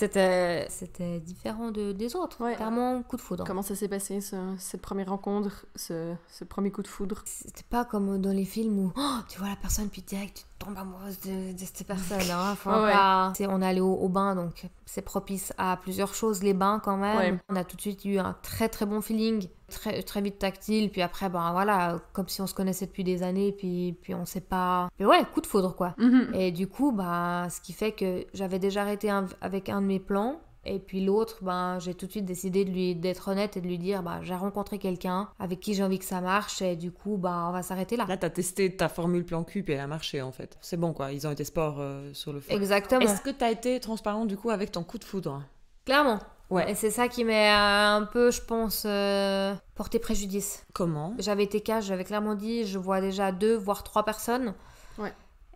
C'était différent de, des autres, ouais. clairement coup de foudre. Comment ça s'est passé cette première rencontre, ce, premier coup de foudre C'était pas comme dans les films où oh, tu vois la personne puis direct tu tombes amoureuse de, cette personne. Hein. on allait au, bain donc c'est propice à plusieurs choses les bains quand même. On a tout de suite eu un très très bon feeling très, vite tactile, puis après, ben voilà, comme si on se connaissait depuis des années, puis, puis on sait pas. Mais ouais, coup de foudre quoi. Mhm. Et du coup, bah, ce qui fait que j'avais déjà arrêté avec un de mes plans, et puis l'autre, ben, j'ai tout de suite décidé de lui d'être honnête et de lui dire, bah j'ai rencontré quelqu'un avec qui j'ai envie que ça marche et du coup, ben, on va s'arrêter là. Là, t'as testé ta formule plan cul et elle a marché en fait. C'est bon quoi, ils ont été sport euh, sur le fait Exactement. Est-ce que t'as été transparent du coup avec ton coup de foudre Clairement. Et c'est ça qui m'a euh, un peu, je pense, euh, porté préjudice. Comment J'avais été cash, j'avais clairement dit, je vois déjà deux, voire trois personnes.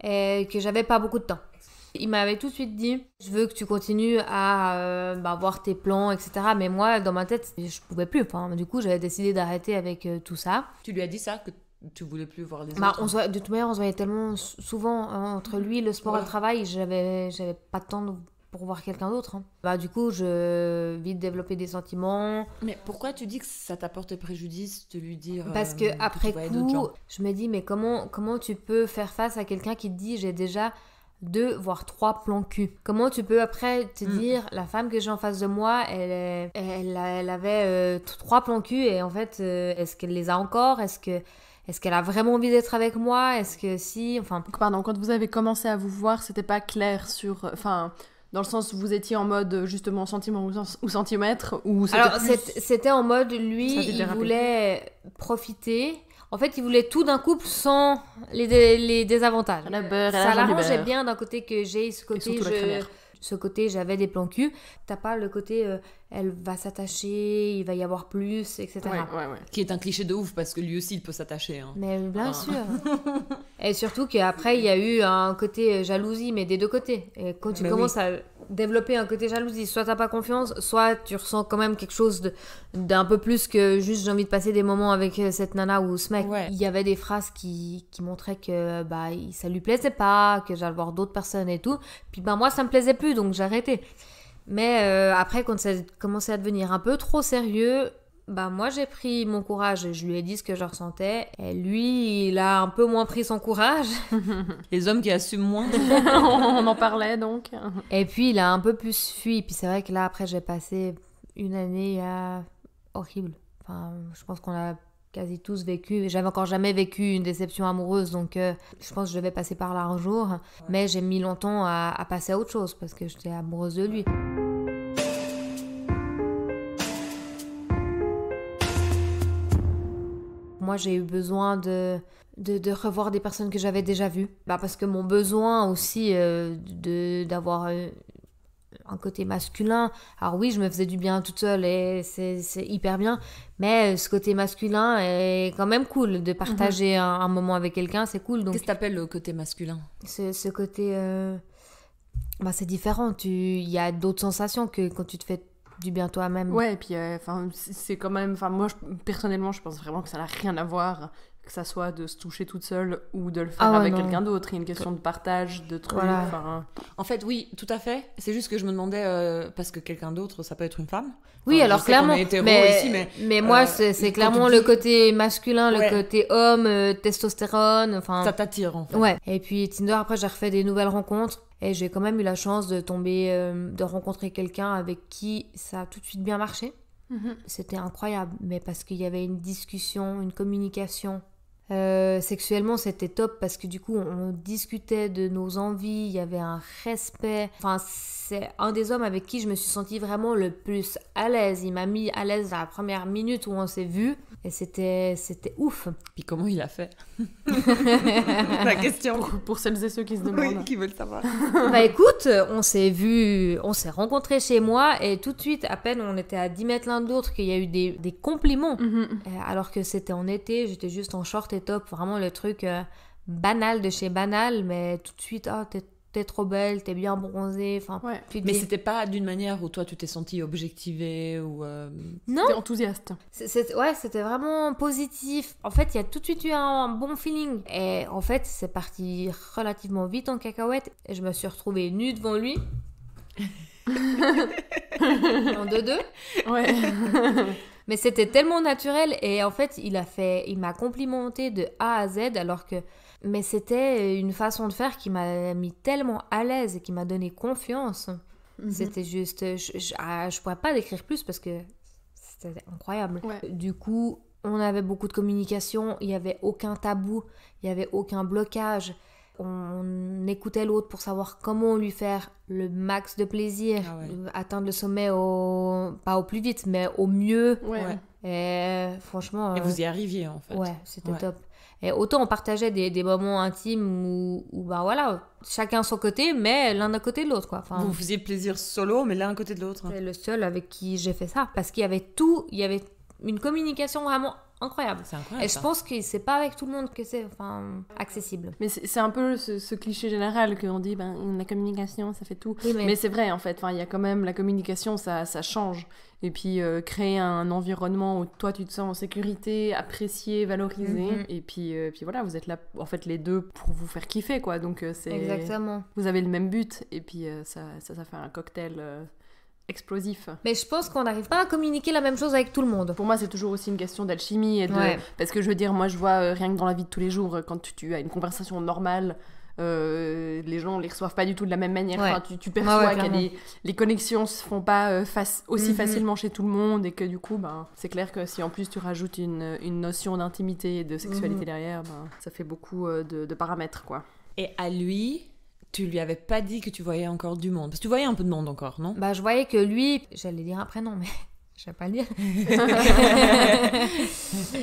Et que j'avais pas beaucoup de temps. Il m'avait tout de suite dit, je veux que tu continues à euh, bah, voir tes plans, etc. Mais moi, dans ma tête, je pouvais plus. du coup, j'avais décidé d'arrêter avec tout ça. Tu lui as dit ça que tu voulais plus voir les bah, hein de toute manière, on se voyait tellement souvent hein, entre lui, le sport et le travail, j'avais, j'avais pas de temps de pour voir quelqu'un d'autre. Hein. Bah, du coup, je de développer des sentiments. Mais pourquoi tu dis que ça t'apporte préjudice de lui dire Parce euh, que après je me dis mais comment comment tu peux faire face à quelqu'un qui te dit j'ai déjà deux voire trois plans cul. Comment tu peux après te mm. dire la femme que j'ai en face de moi, elle elle, elle avait euh, trois plans cul et en fait euh, est-ce qu'elle les a encore Est-ce que est-ce qu'elle a vraiment envie d'être avec moi Est-ce que si enfin pardon, quand vous avez commencé à vous voir, c'était pas clair sur enfin dans le sens où vous étiez en mode justement sentiment ou, centimètre ou Alors c'était en mode lui, il voulait profiter. En fait, il voulait tout d'un couple sans les, les désavantages. ça l'arrangeait bien d'un côté que j'ai ce côté. je ce côté j'avais des plans cul. T'as pas le côté euh, elle va s'attacher, il va y avoir plus, etc. ouais, ouais. Qui est un cliché de ouf parce que lui aussi il peut s'attacher. Hein. Mais bien sûr. et surtout qu'après il y a eu un côté euh, jalousie, mais des deux côtés. quand tu bah commences à développer un côté jalousie. Soit t'as pas confiance, soit tu ressens quand même quelque chose d'un peu plus que juste j'ai envie de passer des moments avec euh, cette nana ou ce mec. Il y avait des phrases qui, qui montraient que bah ça lui plaisait pas, que j'allais voir d'autres personnes et tout. Puis bah moi ça me plaisait plus donc j'ai Mais euh, après quand ça commençait à devenir un peu trop sérieux, bah, moi j'ai pris mon courage, et je lui ai dit ce que je ressentais, et lui il a un peu moins pris son courage. Les hommes qui assument moins. on en parlait donc. Et puis il a un peu plus fui, puis c'est vrai que là après j'ai passé une année euh, horrible. Enfin, je pense qu'on a quasi tous vécu. J'avais encore jamais vécu une déception amoureuse, donc euh, je pense que je vais passer par là un jour. Mais j'ai mis longtemps à, à passer à autre chose parce que j'étais amoureuse de lui. moi, j'ai eu besoin de, de, revoir des personnes que j'avais déjà vues. Bah, parce que mon besoin aussi euh, de d'avoir euh, un côté masculin. Alors oui, je me faisais du bien toute seule et c'est hyper bien. Mais euh, ce côté masculin est quand même cool de mhm. partager un, moment avec quelqu'un, c'est cool. Qu'est-ce que t'appelles le côté masculin ce, ce, côté, bah, c'est différent. il y a d'autres sensations que quand tu te fais du bien toi-même. Ouais, et puis euh, enfin c'est quand même, enfin moi personnellement je pense vraiment que ça n'a rien à voir que ça soit de se toucher toute seule ou de le faire ah avec quelqu'un d'autre. Il y a une question de partage, de trucs. Hein. En fait, oui, tout à fait. C'est juste que je me demandais, euh, parce que quelqu'un d'autre, ça peut être une femme. Oui, alors clairement. mais, moi, euh, c'est clairement le côté masculin, le côté homme, testostérone. enfin... Ça t'attire, en fait. Ouais. Et puis Tinder, après, j'ai refait des nouvelles rencontres et j'ai quand même eu la chance de tomber, euh, de rencontrer quelqu'un avec qui ça a tout de suite bien marché. Mhm. C'était incroyable, mais parce qu'il y avait une discussion, une communication. Euh, sexuellement, c'était top parce que du coup, on discutait de nos envies, il y avait un respect. Enfin, c'est un des hommes avec qui je me suis sentie vraiment le plus à l'aise. Il m'a mis à l'aise à la première minute où on s'est vu. Et c'était, c'était ouf. Puis comment il a fait La question. Pour, celles et ceux qui se demandent. Oui, qui veulent savoir. bah écoute, on s'est vu, on s'est rencontrés chez moi et tout de suite, à peine on était à 10 mètres l'un de l'autre, qu'il y a eu des, des compliments. Mhm. Euh, alors que c'était en été, j'étais juste en short et top, vraiment le truc euh, banal de chez banal, mais tout de suite, ah, t'es t'es trop belle, t'es bien bronzée. Enfin, mais c'était pas d'une manière où toi tu t'es sentie objectivée ou euh, non enthousiaste. ouais, c'était vraiment positif. En fait, il y a tout de suite eu un, bon feeling. Et en fait, c'est parti relativement vite en cacahuète. Et je me suis retrouvée nue devant lui. en deux deux. Ouais. mais c'était tellement naturel et en fait, il a fait, il m'a complimenté de A à Z alors que mais c'était une façon de faire qui m'a mis tellement à l'aise et qui m'a donné confiance. Mhm. C'était juste. Je, ah, je, pourrais pas décrire plus parce que c'était incroyable. Du coup, on avait beaucoup de communication, il n'y avait aucun tabou, il n'y avait aucun blocage. On écoutait l'autre pour savoir comment lui faire le max de plaisir, ah euh, atteindre le sommet au pas au plus vite, mais au mieux. Et euh, franchement. Et vous y euh, arriviez en fait. Ouais, c'était top autant on partageait des, des moments intimes où, bah voilà, chacun son côté, mais l'un à côté de l'autre, quoi. Enfin, vous faisiez plaisir solo, mais l'un à côté de l'autre. C'est le seul avec qui j'ai fait ça, parce qu'il y avait tout, il y avait une communication vraiment incroyable. C'est incroyable. Et je pense que c'est pas avec tout le monde que c'est enfin, accessible. Mais c'est un peu ce, cliché général qu'on dit, ben, la communication, ça fait tout. mais, c'est vrai, en fait. Enfin, il y a quand même la communication, ça, ça change. Et puis, euh, créer un environnement où toi, tu te sens en sécurité, apprécié, valorisé. Mhm. Et puis, euh, puis voilà, vous êtes là, en fait, les deux pour vous faire kiffer, quoi. Donc, euh, c'est. Exactement. Vous avez le même but. Et puis, ça, ça, fait un cocktail explosif. Mais je pense qu'on n'arrive pas à communiquer la même chose avec tout le monde. Pour moi, c'est toujours aussi une question d'alchimie et Parce que je veux dire, moi, je vois euh, rien que dans la vie de tous les jours, euh, quand tu, as une conversation normale, euh, les gens les reçoivent pas du tout de la même manière. tu, tu, perçois que les, les, connexions se font pas aussi mhm. facilement chez tout le monde et que du coup, ben, c'est clair que si en plus tu rajoutes une, notion d'intimité et de sexualité mhm. derrière, ben, ça fait beaucoup de, de paramètres, quoi. Et à lui, tu lui avais pas dit que tu voyais encore du monde Parce que tu voyais un peu de monde encore, non Bah, je voyais que lui, j'allais dire un prénom, mais je vais pas lire.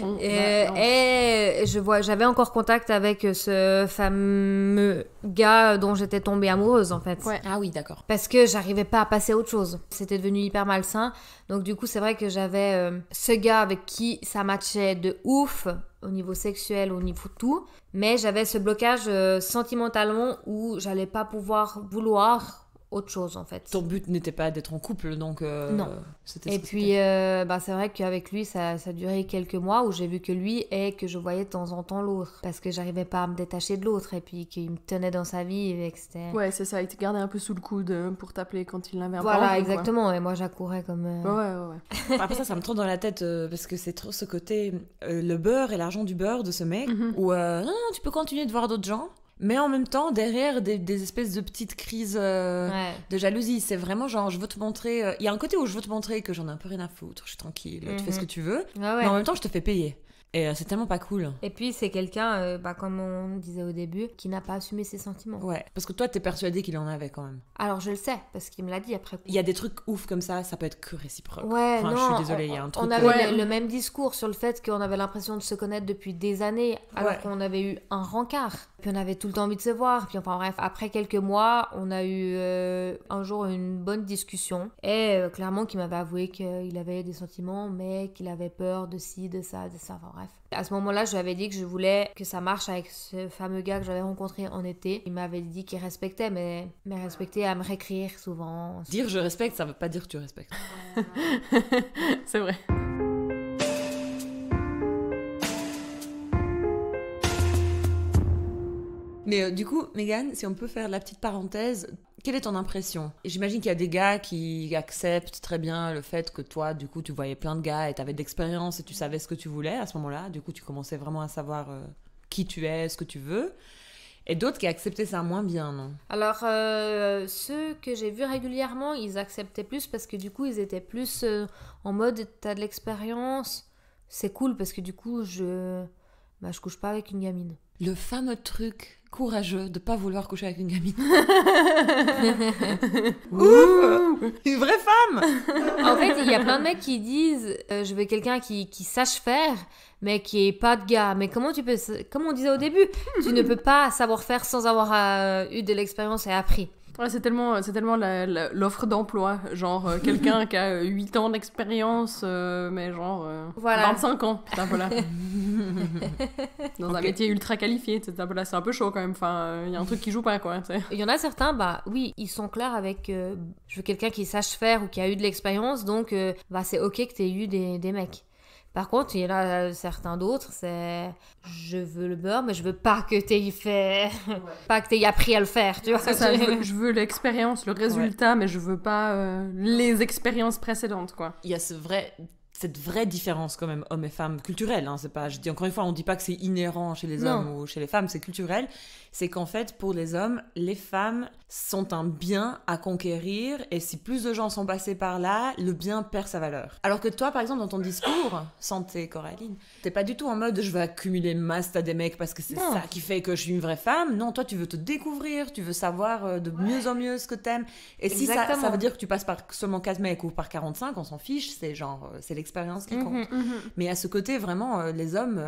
Euh, bah, et, je vois, j'avais encore contact avec ce fameux gars dont j'étais tombée amoureuse en fait. Ah oui, d'accord. Parce que j'arrivais pas à passer à autre chose. C'était devenu hyper malsain. Donc du coup, c'est vrai que j'avais euh, ce gars avec qui ça matchait de ouf au niveau sexuel, au niveau tout, mais j'avais ce blocage euh, sentimentalement où j'allais pas pouvoir vouloir autre chose en fait. Ton but n'était pas d'être en couple, donc. Euh, non. Et puis, euh, bah, c'est vrai qu'avec lui, ça, ça a duré quelques mois où j'ai vu que lui et que je voyais de temps en temps l'autre. Parce que j'arrivais pas à me détacher de l'autre et puis qu'il me tenait dans sa vie et Ouais, c'est ça, il te gardait un peu sous le coude euh, pour t'appeler quand il l'avait un Voilà, exactement. Et moi, j'accourais comme. Ouais, ouais, ouais. Bah, après ça, ça me tourne dans la tête parce que c'est trop ce côté le beurre et l'argent du beurre de ce mec ou mhm. où non, tu peux continuer de voir d'autres gens mais en même temps derrière des, espèces de petites crises euh, de jalousie. C'est vraiment genre je veux te montrer. Euh, il y a un côté où je veux te montrer que j'en ai un peu rien à foutre, je suis tranquille, tu fais ce mhm. que tu veux, mais en même temps je te fais payer. Et euh, c'est tellement pas cool. Et puis c'est quelqu'un, euh, bah, comme on disait au début, qui n'a pas assumé ses sentiments. Ouais, parce que toi t'es persuadé qu'il en avait quand même. Alors je le sais, parce qu'il me l'a dit après. Il y a des trucs ouf comme ça, ça peut être que réciproque. Ouais, non, je suis désolée, il y a un truc. On avait le, même discours sur le fait qu'on avait l'impression de se connaître depuis des années, alors qu'on avait eu un rencard. Puis on avait tout le temps envie de se voir. Puis enfin bref, après quelques mois, on a eu euh, un jour une bonne discussion. Et clairement, qu'il m'avait avoué qu'il avait des sentiments, mais qu'il avait peur de ci, de ça, de ça. Enfin, bref. À ce moment-là, je lui avais dit que je voulais que ça marche avec ce fameux gars que j'avais rencontré en été. Il m'avait dit qu'il respectait, mais, mais respecter à me réécrire souvent. Dire je respecte, ça veut pas dire tu respectes. C'est vrai. Mais euh, du coup, Megan, si on peut faire la petite parenthèse, quelle est ton impression J'imagine qu'il y a des gars qui acceptent très bien le fait que toi, du coup, tu voyais plein de gars et tu avais de l'expérience et tu savais ce que tu voulais à ce moment-là. Du coup, tu commençais vraiment à savoir euh, qui tu es, ce que tu veux. Et d'autres qui acceptaient ça moins bien, non Alors, euh, ceux que j'ai vus régulièrement, ils acceptaient plus parce que du coup, ils étaient plus euh, en mode t'as de l'expérience, c'est cool parce que du coup, je. Bah, je couche pas avec une gamine. Le fameux truc courageux de pas vouloir coucher avec une gamine. Ouh Une vraie femme En fait, il y a plein de mecs qui disent euh, je veux quelqu'un qui, sache faire, mais qui est pas de gars. Mais comment tu peux. Comme on disait au début, tu ne peux pas savoir faire sans avoir euh, eu de l'expérience et appris c'est tellement, euh, c'est tellement l'offre d'emploi. Genre, euh, quelqu'un qui a 8 euh, ans d'expérience, mais genre voilà. 25 ans. Dans un métier ultra qualifié, c'est un, peu là, c'est un peu chaud quand même. Enfin, il y a un truc qui joue pas, quoi. Il y en a certains, bah oui, ils sont clairs avec je veux quelqu'un qui sache faire ou qui a eu de l'expérience, donc bah, c'est ok que tu aies eu des, des mecs. Par contre, il y en a euh, certains d'autres, c'est je veux le beurre, mais je veux pas que t'aies fait, pas que appris à le faire, tu je veux, l'expérience, le résultat, mais je veux pas euh, les expériences précédentes, quoi. Il y a ce vrai cette vraie différence quand même homme et femme culturelle hein, c'est pas je dis encore une fois on dit pas que c'est inhérent chez les hommes ou chez les femmes c'est culturel c'est qu'en fait, pour les hommes, les femmes sont un bien à conquérir et si plus de gens sont passés par là, le bien perd sa valeur. Alors que toi, par exemple, dans ton discours, santé Coraline, t'es pas du tout en mode je vais accumuler masse à des mecs parce que c'est ça qui fait que je suis une vraie femme. Non, toi, tu veux te découvrir, tu veux savoir euh, de mieux en mieux ce que t'aimes. Et si ça, ça veut dire que tu passes par seulement 4 mecs ou par 45, on s'en fiche, c'est genre, euh, c'est l'expérience qui compte. Mhm, mhm. Mais à ce côté, vraiment, euh, les hommes,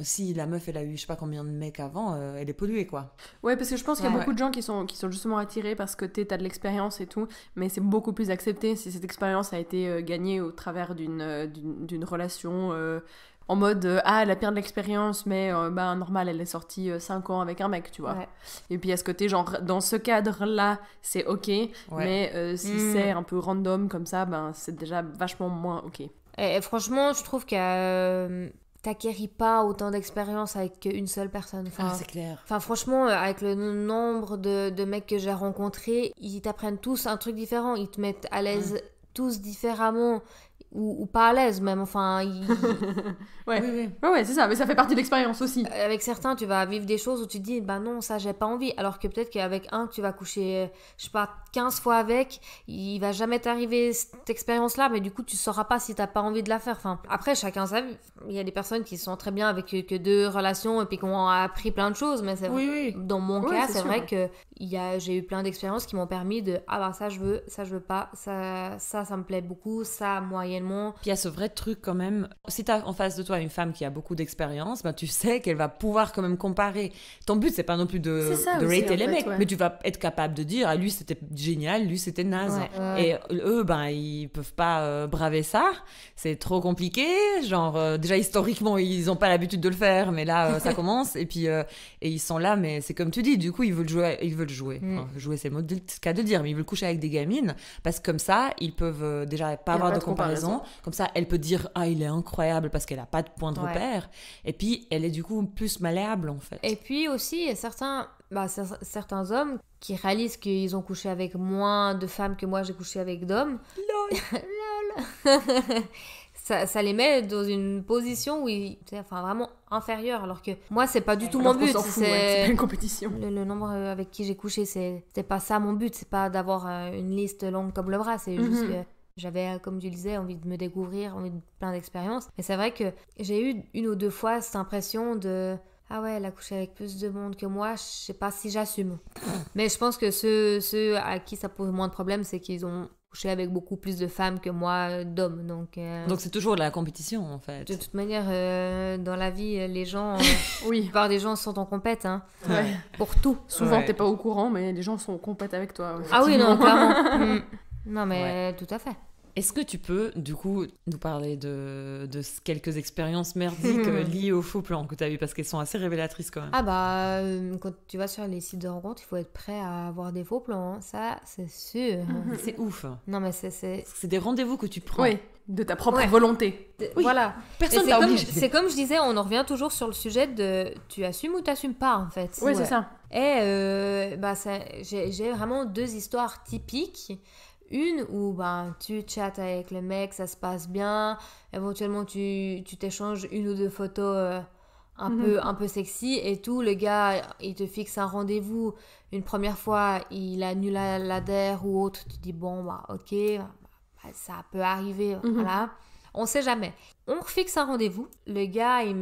si la meuf, elle a eu je sais pas combien de mecs avant, elle est et quoi. Ouais, parce que je pense qu'il y a beaucoup de gens qui sont, qui sont justement attirés parce que tu t'as de l'expérience et tout, mais c'est beaucoup plus accepté si cette expérience a été euh, gagnée au travers d'une euh, relation. Euh, en mode ah elle a perdu l'expérience mais ben normal elle est sortie 5 ans avec un mec tu vois et puis à ce côté genre dans ce cadre là c'est ok mais si mm. c'est un peu random comme ça ben c'est déjà vachement moins ok et, franchement je trouve qu'il y a t'acquéris pas autant d'expérience avec une seule personne. Ah, c'est clair. Enfin, franchement, euh, avec le nombre de, de mecs que j'ai rencontrés, ils t'apprennent tous un truc différent. Ils te mettent à l'aise mmh. tous différemment ou, ou, pas à l'aise même. Enfin, ouais. Oui, ouais, ouais c'est ça, mais ça fait partie de l'expérience aussi. Avec certains, tu vas vivre des choses où tu te dis, bah non, ça j'ai pas envie, alors que peut-être qu'avec un que tu vas coucher, je sais pas, 15 fois avec, il va jamais t'arriver cette expérience-là, mais du coup, tu sauras pas si t'as pas envie de la faire. Enfin, après, chacun sa Il y a des personnes qui sont très bien avec euh, que deux relations et puis qui ont appris plein de choses, mais c'est vrai dans mon cas, c'est vrai que il y a, j'ai eu plein d'expériences qui m'ont permis de, ah bah ça je veux, ça je veux pas, ça, ça, ça me plaît beaucoup, ça moyen puis il y a ce vrai truc quand même. Si tu as en face de toi une femme qui a beaucoup d'expérience, bah, tu sais qu'elle va pouvoir quand même comparer. Ton but, c'est pas non plus de, rater les mecs, mais tu vas être capable de dire, à ah, lui c'était génial, lui c'était naze. Et euh, eux, ben, ils peuvent pas euh, braver ça. C'est trop compliqué. Genre, euh, déjà historiquement, ils n'ont pas l'habitude de le faire, mais là, ça commence. Et puis, et ils sont là, mais c'est comme tu dis, du coup, ils veulent jouer. Ils veulent jouer. Mm. jouer, c'est le cas de dire, mais ils veulent coucher avec des gamines parce que comme ça, ils peuvent déjà pas avoir de comparaison. Comme ça, elle peut dire Ah, il est incroyable parce qu'elle n'a pas de point de repère. Et puis, elle est du coup plus malléable en fait. Et puis aussi, certains, bah, certains hommes qui réalisent qu'ils ont couché avec moins de femmes que moi j'ai couché avec d'hommes. Lol Ça, les met dans une position où ils, enfin vraiment inférieure alors que moi c'est pas du tout mon but c'est une compétition le, nombre euh, avec qui j'ai couché c'est pas ça mon but c'est pas d'avoir euh, une liste longue comme le bras c'est mhm. juste j'avais, euh, comme tu le disais, envie de me découvrir, envie de plein d'expériences. Mais c'est vrai que j'ai eu une ou deux fois cette impression de ah ouais, elle a couché avec plus de monde que moi, je sais pas si j'assume. Mais je pense que ceux, à qui ça pose moins de problèmes, c'est qu'ils ont couché avec beaucoup plus de femmes que moi euh, d'hommes. Donc euh, donc c'est toujours de la compétition en fait. De toute manière, dans la vie, les gens, oui, par des gens sont en compète, hein, pour tout. Souvent, t'es pas au courant, mais les gens sont en compète avec toi. Ah oui, non, clairement. Mm. Non, mais tout à fait. Est-ce que tu peux, du coup, nous parler de, quelques expériences merdiques liées aux faux plans que tu as eues Parce qu'elles sont assez révélatrices quand même. Ah bah, euh, quand tu vas sur les sites de rencontres, il faut être prêt à avoir des faux plans. Hein. Ça, c'est sûr. C'est ouf. Non, mais c'est- des rendez-vous que tu prends. de ta propre volonté. Voilà. Personne C'est comme, c'est comme je disais, on en revient toujours sur le sujet de tu assumes ou t'assumes pas en fait. Oui, c'est ça. Et euh, bah, j'ai vraiment deux histoires typiques. Une où ben, tu chattes avec le mec, ça se passe bien, éventuellement tu t'échanges une ou deux photos euh, un, mhm. peu, un peu sexy et tout, le gars il te fixe un rendez-vous, une première fois il annule l'adhère ou autre, tu dis bon bah ok, bah, ça peut arriver, mhm. voilà. On sait jamais. On fixe un rendez-vous. Le gars, il,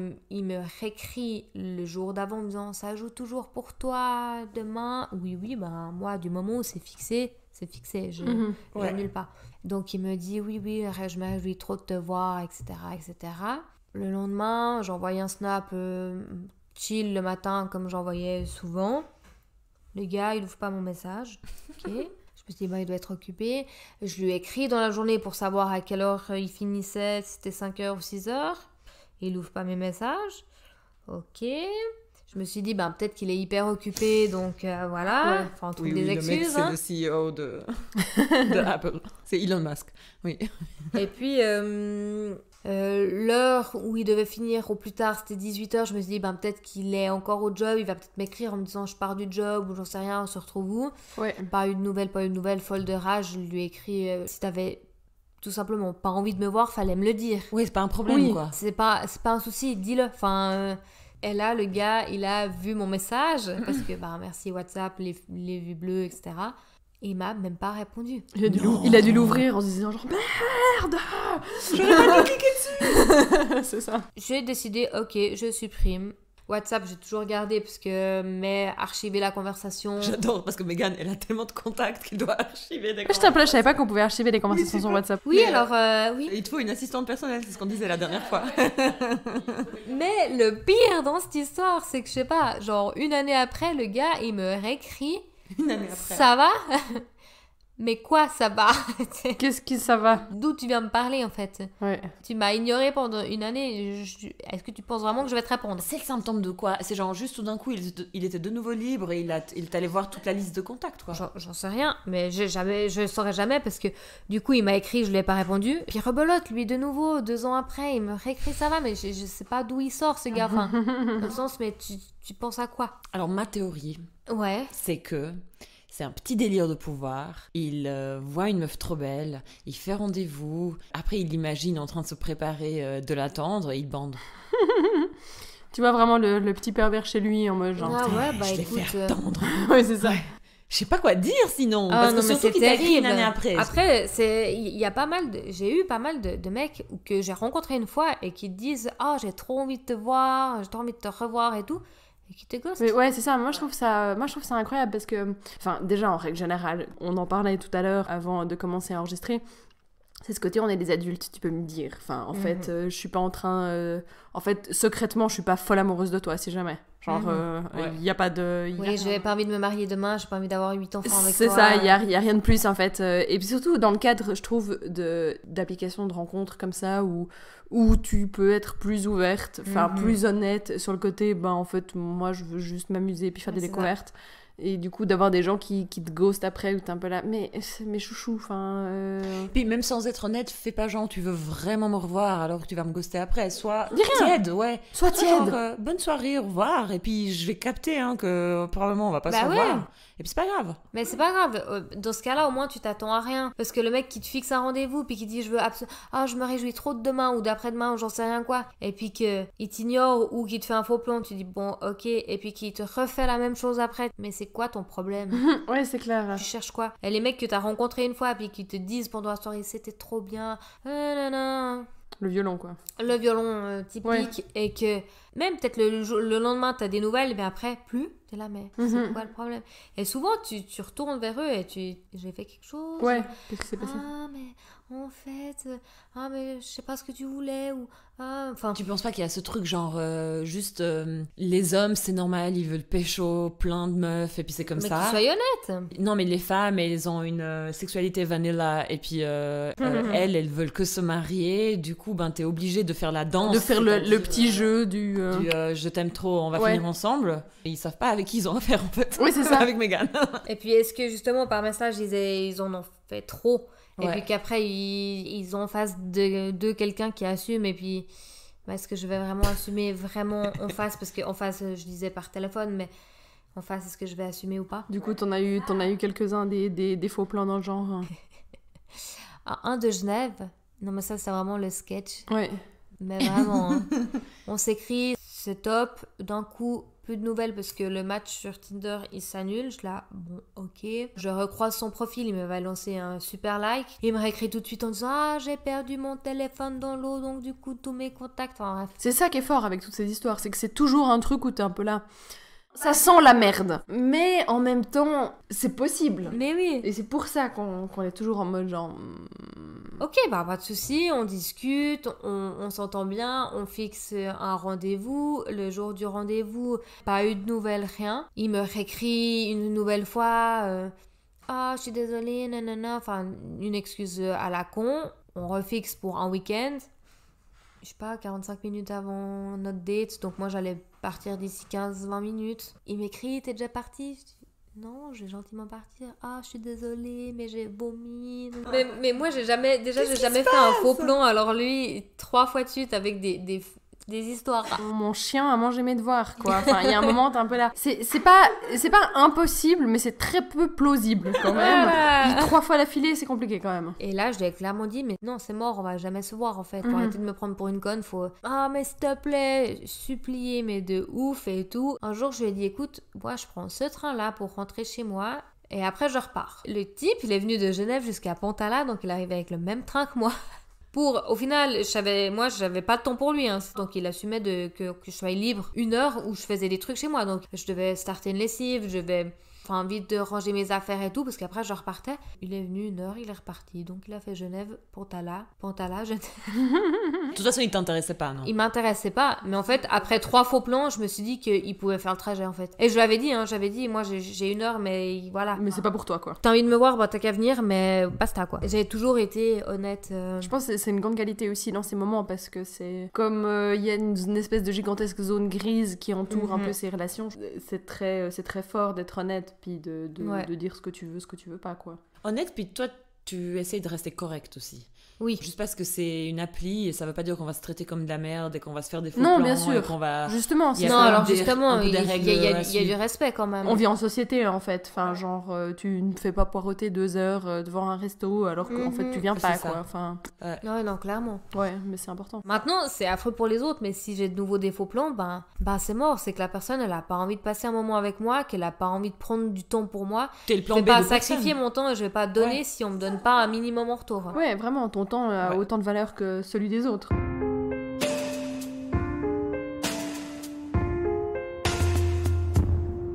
me réécrit le jour d'avant en disant Ça joue toujours pour toi demain Oui, oui, ben moi, du moment où c'est fixé, c'est fixé, je mhm. n'annule pas. Donc il me dit oui, oui, je me réjouis trop de te voir, etc., etc. Le lendemain, j'envoyais un snap euh, chill le matin comme j'envoyais souvent. Le gars, il ouvre pas mon message. Ok. je me dis, il doit être occupé. Je lui écris dans la journée pour savoir à quelle heure euh, il finissait, si c'était 5h ou 6h. Il ouvre pas mes messages. Ok je me suis dit, ben, peut-être qu'il est hyper occupé, donc euh, voilà, enfin, on trouve des oui, excuses. Le mec, c'est hein. le CEO de, de Apple, c'est Elon Musk, oui. Et puis, euh, euh, l'heure où il devait finir au plus tard, c'était 18h, je me suis dit, ben, peut-être qu'il est encore au job, il va peut-être m'écrire en me disant, je pars du job, ou j'en sais rien, on se retrouve où ouais. Pas de nouvelles, pas eu de nouvelles, folle de rage, je lui ai écrit, si t'avais tout simplement pas envie de me voir, fallait me le dire. Oui, c'est pas un problème, oui. quoi. C'est pas, pas un souci, dis-le, enfin... Et là, le gars, il a vu mon message, parce que, bah, merci WhatsApp, les, vues bleues, etc. Et il m'a même pas répondu. Il a dû, l'ouvrir en se disant genre merde, j'aurais pas dû cliquer dessus. C'est ça. J'ai décidé ok, je supprime WhatsApp, j'ai toujours gardé parce que mais archiver la conversation. J'adore parce que Megan, elle a tellement de contacts qu'elle doit archiver des. Je t'appelais, je savais pas qu'on pouvait archiver des conversations sur WhatsApp. Oui, alors euh, oui. Il te faut une assistante personnelle, c'est ce qu'on disait la dernière fois. mais le pire dans cette histoire, c'est que je sais pas, genre une année après, le gars, il me réécrit. Une année après. Ça va mais quoi, ça va Qu'est-ce qui ça va D'où tu viens me parler en fait Tu m'as ignoré pendant une année. Est-ce que tu penses vraiment que je vais te répondre C'est le symptôme de quoi C'est genre juste tout d'un coup, il, était de nouveau libre et il, a, il t'allait voir toute la liste de contacts quoi. J'en sais rien, mais j'ai jamais, je saurais jamais parce que du coup, il m'a écrit, je lui ai pas répondu. Puis rebelote, lui de nouveau, deux ans après, il me réécrit ça va, mais je, ne sais pas d'où il sort ce gars. Enfin, dans le sens, mais tu, tu penses à quoi Alors ma théorie, ouais, c'est que c'est un petit délire de pouvoir. Il euh, voit une meuf trop belle, il fait rendez-vous. Après, il l'imagine en train de se préparer euh, de l'attendre et il bande. tu vois vraiment le, petit pervers chez lui en mode genre. Ah ouais, bah je écoute. Fait euh. ouais, c'est ça. Je sais pas quoi dire sinon. Ah parce que surtout une année après. Après, c'est il y a pas mal. J'ai eu pas mal de, de mecs que j'ai rencontrés une fois et qui disent ah j'ai trop envie de te voir, j'ai trop envie de te revoir et tout ouais, c'est ça. Moi, je trouve ça, moi, je trouve ça incroyable parce que, enfin, déjà en règle générale, on en parlait tout à l'heure avant de commencer à enregistrer. C'est ce côté, on est des adultes, tu peux me dire. Enfin, en mhm. fait, euh, je suis pas en train. Euh, en fait, secrètement, je suis pas folle amoureuse de toi, si jamais. Genre, mmh. euh, il n'y a pas de. Oui, je Oui, pas envie de me marier demain, j'ai pas envie d'avoir 8 enfants avec toi. C'est ça, il n'y a, y a, rien de plus en fait. Euh, et puis surtout, dans le cadre, je trouve, d'applications de, rencontres comme ça où, où tu peux être plus ouverte, enfin mmh. plus honnête sur le côté, ben en fait, moi je veux juste m'amuser puis faire des découvertes. Et du coup, d'avoir des gens qui, qui te ghostent après, où t'es un peu là, mais mes chouchous, enfin. Euh. Puis même sans être honnête, fais pas genre, tu veux vraiment me revoir alors que tu vas me ghoster après. Soit tiède, ouais. Soit tiède. Euh, bonne soirée, au revoir. Et puis je vais capter hein, que probablement on va pas bah se revoir. Et puis c'est pas grave. Mais c'est pas grave. Euh, dans ce cas-là, au moins, tu t'attends à rien. Parce que le mec qui te fixe un rendez-vous, puis qui dit je veux absolument. Ah, je me réjouis trop de demain ou d'après-demain ou j'en sais rien quoi. Et puis qu'il t'ignore ou qu'il te fait un faux plan, tu dis bon, ok. Et puis qu'il te refait la même chose après. Mais c'est quoi ton problème Ouais, c'est clair. Tu cherches quoi Et les mecs que t'as rencontrés une fois, puis qui te disent pendant la soirée c'était trop bien. Euh, le violon, quoi. Le violon euh, typique. Et que même peut-être le, le, lendemain, t'as des nouvelles, mais après, plus. T'es là, mais c'est mhm. quoi le problème Et souvent, tu, tu, retournes vers eux et tu. J'ai fait quelque chose. Ouais, qu'est-ce qui s'est passé ah, en fait, euh, ah mais je sais pas ce que tu voulais ou ah, enfin. Tu penses pas qu'il y a ce truc genre euh, juste euh, les hommes c'est normal ils veulent pécho plein de meufs et puis c'est comme mais ça. Mais honnête. Non mais les femmes elles ont une sexualité vanilla et puis hum, hum, hum. elles elles veulent que se marier du coup ben t'es obligé de faire la danse. De faire le, petit jeu du. je t'aime trop on va finir ensemble et ils savent pas avec qui ils ont affaire en fait. Oui c'est ça avec Megan. et puis est-ce que justement par message ils ils en ont fait trop et puis qu'après, ils, ils, ont en face de, de quelqu'un qui assume. Et puis, bah, est-ce que je vais vraiment assumer vraiment en face Parce qu'en face, je disais par téléphone, mais en face, est-ce que je vais assumer ou pas Du coup, t'en as eu, en as eu quelques-uns des, des, faux plans dans le genre. Hein. Ah, un de Genève. Non, mais ça, c'est vraiment le sketch. Oui. Mais vraiment, hein. on s'écrit, c'est top. D'un coup, plus de nouvelles parce que le match sur Tinder il s'annule. Je là, bon, ok. Je recroise son profil, il me va lancer un super like. Il me réécrit tout de suite en disant Ah, j'ai perdu mon téléphone dans l'eau, donc du coup, tous mes contacts. Enfin, bref. C'est ça qui est fort avec toutes ces histoires, c'est que c'est toujours un truc où t'es un peu là. Ça sent la merde. Mais en même temps, c'est possible. Mais oui. Et c'est pour ça qu'on est toujours en mode genre. Hmm. Ok, bah pas de souci, on discute, on, s'entend bien, on fixe un rendez-vous. Le jour du rendez-vous, pas eu de nouvelles, rien. Il me réécrit une nouvelle fois. Euh, ah, je suis désolée, nanana. Enfin, une excuse euh, à la con. On refixe pour un week-end. Je sais pas, 45 minutes avant notre date. Donc moi, j'allais partir d'ici 15-20 minutes. Il m'écrit, t'es déjà parti non, je vais gentiment partir. Ah, je suis désolée, mais j'ai vomi. Mais, mais, moi, j'ai jamais, déjà, j'ai jamais fait un faux plan. Alors lui, trois fois de suite avec des, des, des histoires. Mon chien a mangé mes devoirs, quoi. Enfin, il y a un moment, t'es un peu là. C'est pas, c'est pas impossible, mais c'est très peu plausible quand même. trois fois l'affilée, c'est compliqué quand même. Et là, je lui ai clairement dit, mais non, c'est mort, on va jamais se voir en fait. Pour mhm. arrêter de me prendre pour une conne, faut ah mais s'il te plaît, supplier, mais de ouf et tout. Un jour, je lui ai dit, écoute, moi, je prends ce train là pour rentrer chez moi. Et après, je repars. Le type, il est venu de Genève jusqu'à Pontala, donc il arrive avec le même train que moi pour, au final, j'avais, moi, j'avais pas de temps pour lui, hein, donc il assumait de, que, que je sois libre une heure où je faisais des trucs chez moi. Donc je devais starter une lessive, je devais envie de ranger mes affaires et tout, parce qu'après, je repartais. Il est venu une heure, il est reparti. Donc, il a fait Genève, Pantala Pantala Genève. de toute façon, il t'intéressait pas, non Il m'intéressait pas. Mais en fait, après trois faux plans, je me suis dit qu'il pouvait faire le trajet, en fait. Et je l'avais dit, hein, j'avais dit, moi, j'ai une heure, mais voilà. Mais c'est pas pour toi, quoi. T'as envie de me voir, bah, t'as qu'à venir, mais basta, quoi. J'ai toujours été honnête. Euh, je pense que c'est une grande qualité aussi dans ces moments, parce que c'est comme euh, il y a une, espèce de gigantesque zone grise qui entoure un mhm. peu ces relations, c'est très, euh, c'est très fort d'être honnête de, de, dire ce que tu veux, ce que tu veux pas, quoi. Honnête, puis toi, tu essayes de rester correct aussi. Oui. Juste parce que c'est une appli, et ça veut pas dire qu'on va se traiter comme de la merde et qu'on va se faire des faux non, bien sûr. qu'on va... Justement, alors justement, il y, a, du respect quand même. On vit en société hein, en fait. Enfin, genre, euh, tu ne fais pas poireauter deux heures euh, devant un resto alors qu'en fait tu mhm. viens pas, quoi. Enfin... Non, non, clairement. Ouais, mais c'est important. Maintenant, c'est affreux pour les autres, mais si j'ai de nouveaux défauts plans, ben, ben c'est mort. C'est que la personne, elle a pas envie de passer un moment avec moi, qu'elle a pas envie de prendre du temps pour moi. le plan je vais sacrifier mon temps et je vais pas donner si on me donne pas un minimum en retour. Ouais, vraiment, a euh, autant de valeur que celui des autres.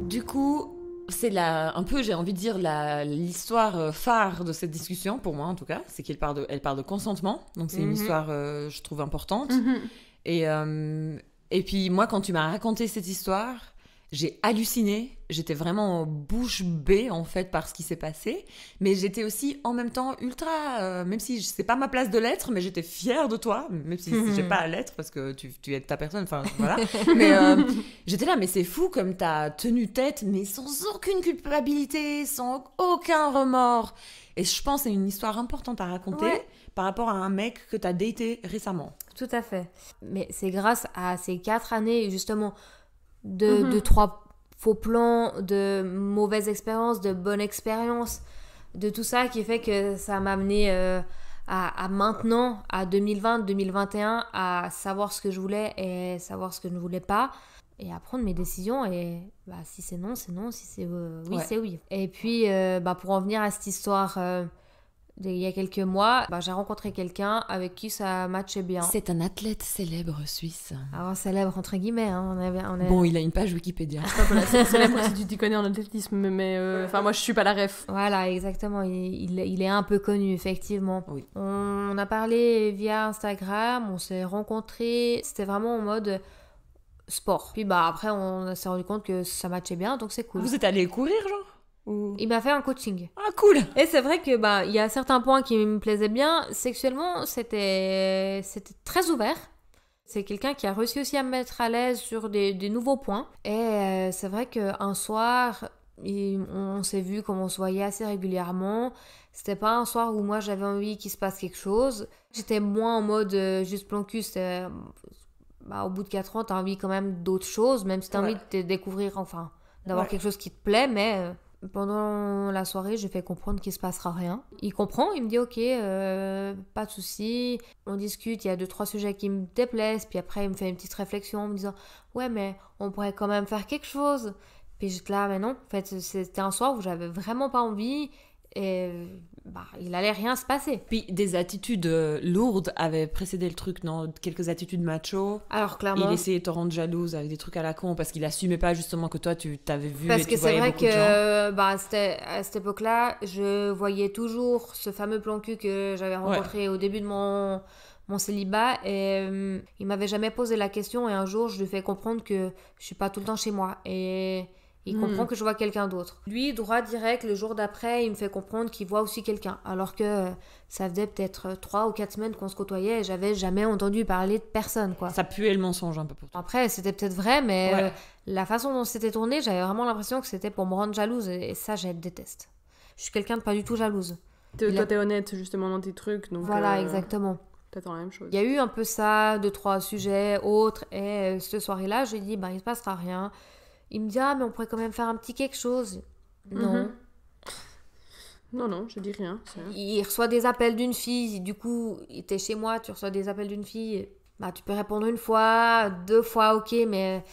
Du coup, c'est un peu, j'ai envie de dire, l'histoire euh, phare de cette discussion, pour moi en tout cas, c'est qu'elle parle, de, parle de consentement. Donc c'est une mhm. histoire, euh, je trouve, importante. Mhm. Et, et puis moi, quand tu m'as raconté cette histoire, j'ai halluciné, j'étais vraiment bouche bée en fait par ce qui s'est passé, mais j'étais aussi en même temps ultra, euh, même si c'est pas ma place de l'être, mais j'étais fière de toi, même si, j'ai pas à l'être parce que tu, es ta personne, enfin voilà. mais euh, j'étais là, mais c'est fou comme t'as tenu tête, mais sans aucune culpabilité, sans aucun remords. Et je pense c'est une histoire importante à raconter. par rapport à un mec que t'as daté récemment. Tout à fait. Mais c'est grâce à ces quatre années, justement, de, mhm. trois faux plans, de mauvaises expériences, de bonnes expériences, de tout ça qui fait que ça m'a amené euh, à, maintenant, à 2020, 2021, à savoir ce que je voulais et savoir ce que je ne voulais pas et à prendre mes décisions et bah, si c'est non, c'est non, si c'est euh, oui, c'est oui. Et puis euh, bah, pour en venir à cette histoire il y a quelques mois, bah, j'ai rencontré quelqu'un avec qui ça matchait bien. C'est un athlète célèbre suisse. Alors ah, célèbre entre guillemets, hein, on, avait, Bon, il a une page Wikipédia. célèbre si tu t'y connais en athlétisme, mais euh, enfin moi je suis pas la ref. Voilà, exactement. Il, est un peu connu effectivement. On, a parlé via Instagram, on s'est rencontrés. C'était vraiment en mode sport. Puis bah après on s'est rendu compte que ça matchait bien, donc c'est cool. Vous êtes allé courir genre il m'a fait un coaching. Ah cool Et c'est vrai que bah il y a certains points qui me plaisaient bien. Sexuellement, c'était c'était très ouvert. C'est quelqu'un qui a réussi aussi à me mettre à l'aise sur des, nouveaux points. Et euh, c'est vrai qu'un soir, on s'est vu comme on se voyait assez régulièrement. C'était pas un soir où moi j'avais envie qu'il se passe quelque chose. J'étais moins en mode euh, juste plan cul. Euh, bah, au bout de 4 ans, t'as envie quand même d'autres choses, même si t'as envie de te découvrir, enfin, d'avoir quelque chose qui te plaît, mais pendant la soirée, je fais comprendre qu'il se passera rien. Il comprend, il me dit ok, euh, pas de souci. On discute, il y a deux trois sujets qui me déplaisent, puis après il me fait une petite réflexion en me disant ouais mais on pourrait quand même faire quelque chose. Puis dis là mais non, en fait c'était un soir où j'avais vraiment pas envie et bah, il allait rien se passer. Puis des attitudes euh, lourdes avaient précédé le truc, non Quelques attitudes macho. Alors clairement. Il essayait de te rendre jalouse avec des trucs à la con parce qu'il assumait pas justement que toi tu t'avais vu. Parce que c'est vrai que euh, bah, à cette époque-là, je voyais toujours ce fameux plan cul que j'avais rencontré au début de mon mon célibat et euh, il m'avait jamais posé la question et un jour je lui fais comprendre que je suis pas tout le temps chez moi et il hmm. comprend que je vois quelqu'un d'autre. Lui, droit direct, le jour d'après, il me fait comprendre qu'il voit aussi quelqu'un. Alors que euh, ça faisait peut-être euh, trois ou quatre semaines qu'on se côtoyait et j'avais jamais entendu parler de personne, quoi. Ça puait le mensonge un peu pour toi. Après, c'était peut-être vrai, mais euh, la façon dont c'était tourné, j'avais vraiment l'impression que c'était pour me rendre jalouse et, ça, je déteste. Je suis quelqu'un de pas du tout jalouse. Toi, honnête justement dans tes trucs, donc. Voilà, exactement. T'attends la même chose. Il y a eu un peu ça, deux, trois sujets, autres, et ce soirée-là, j'ai dit, ben, il se passera rien il me dit Ah, mais on pourrait quand même faire un petit quelque chose. Non. Mhm. Non, non, je dis rien. Il reçoit des appels d'une fille. Du coup, était chez moi, tu reçois des appels d'une fille. Bah, tu peux répondre une fois, deux fois, ok, mais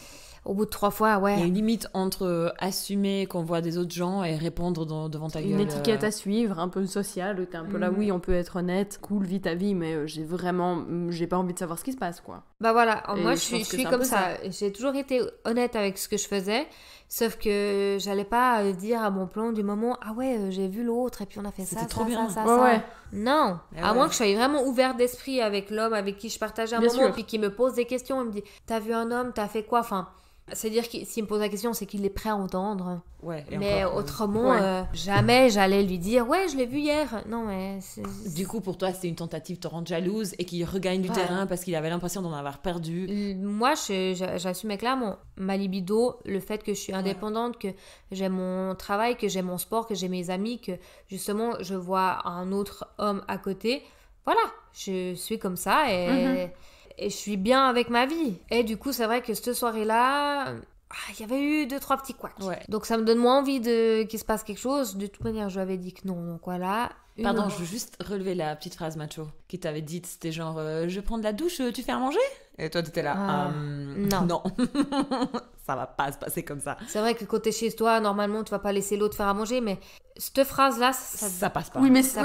au bout de trois fois, ouais. Il y a une limite entre euh, assumer qu'on voit des autres gens et répondre devant ta gueule. Une étiquette euh. à suivre, un peu sociale. T'es un peu là, mm. oui, on peut être honnête, cool, vite ta vie, mais euh, j'ai vraiment, mm, j'ai pas envie de savoir ce qui se passe, quoi. Bah voilà, moi je, suis, comme ça. J'ai toujours été honnête avec ce que je faisais, sauf que j'allais pas dire à mon plan du moment, ah ouais, j'ai vu l'autre et puis on a fait ça, trop ça, bien. ça, ouais, Non, eh à moins que je sois vraiment ouvert d'esprit avec l'homme avec qui je partage un moment, puis qui me pose des questions, il me dit, t'as vu un homme, t'as fait quoi, enfin. C'est-à-dire que s'il me pose la question, c'est qu'il est prêt à entendre. Ouais, mais autrement, euh, jamais j'allais lui dire Ouais, je l'ai vu hier. Non, mais. Du coup, pour toi, c'était une tentative de te rendre jalouse et qu'il regagne du terrain parce qu'il avait l'impression d'en avoir perdu. Moi, j'assumais clairement ma libido, le fait que je suis indépendante, que j'ai mon travail, que j'ai mon sport, que j'ai mes amis, que justement, je vois un autre homme à côté. Voilà, je suis comme ça et. Mhm et je suis bien avec ma vie. Et du coup, c'est vrai que cette soirée-là, euh, ah, il y avait eu deux trois petits couacs. Donc ça me donne moins envie de qu'il se passe quelque chose. De toute manière, je lui avais dit que non. Donc voilà. Pardon, je veux juste relever la petite phrase macho qui t'avait dit. C'était genre, euh, je prends de la douche, euh, tu fais à manger et toi, tu étais là. Ah, euh, non. Non. ça va pas se passer comme ça. C'est vrai que côté chez toi, normalement, tu vas pas laisser l'autre faire à manger, mais cette phrase-là, ça... ça... passe pas. Oui, mais ça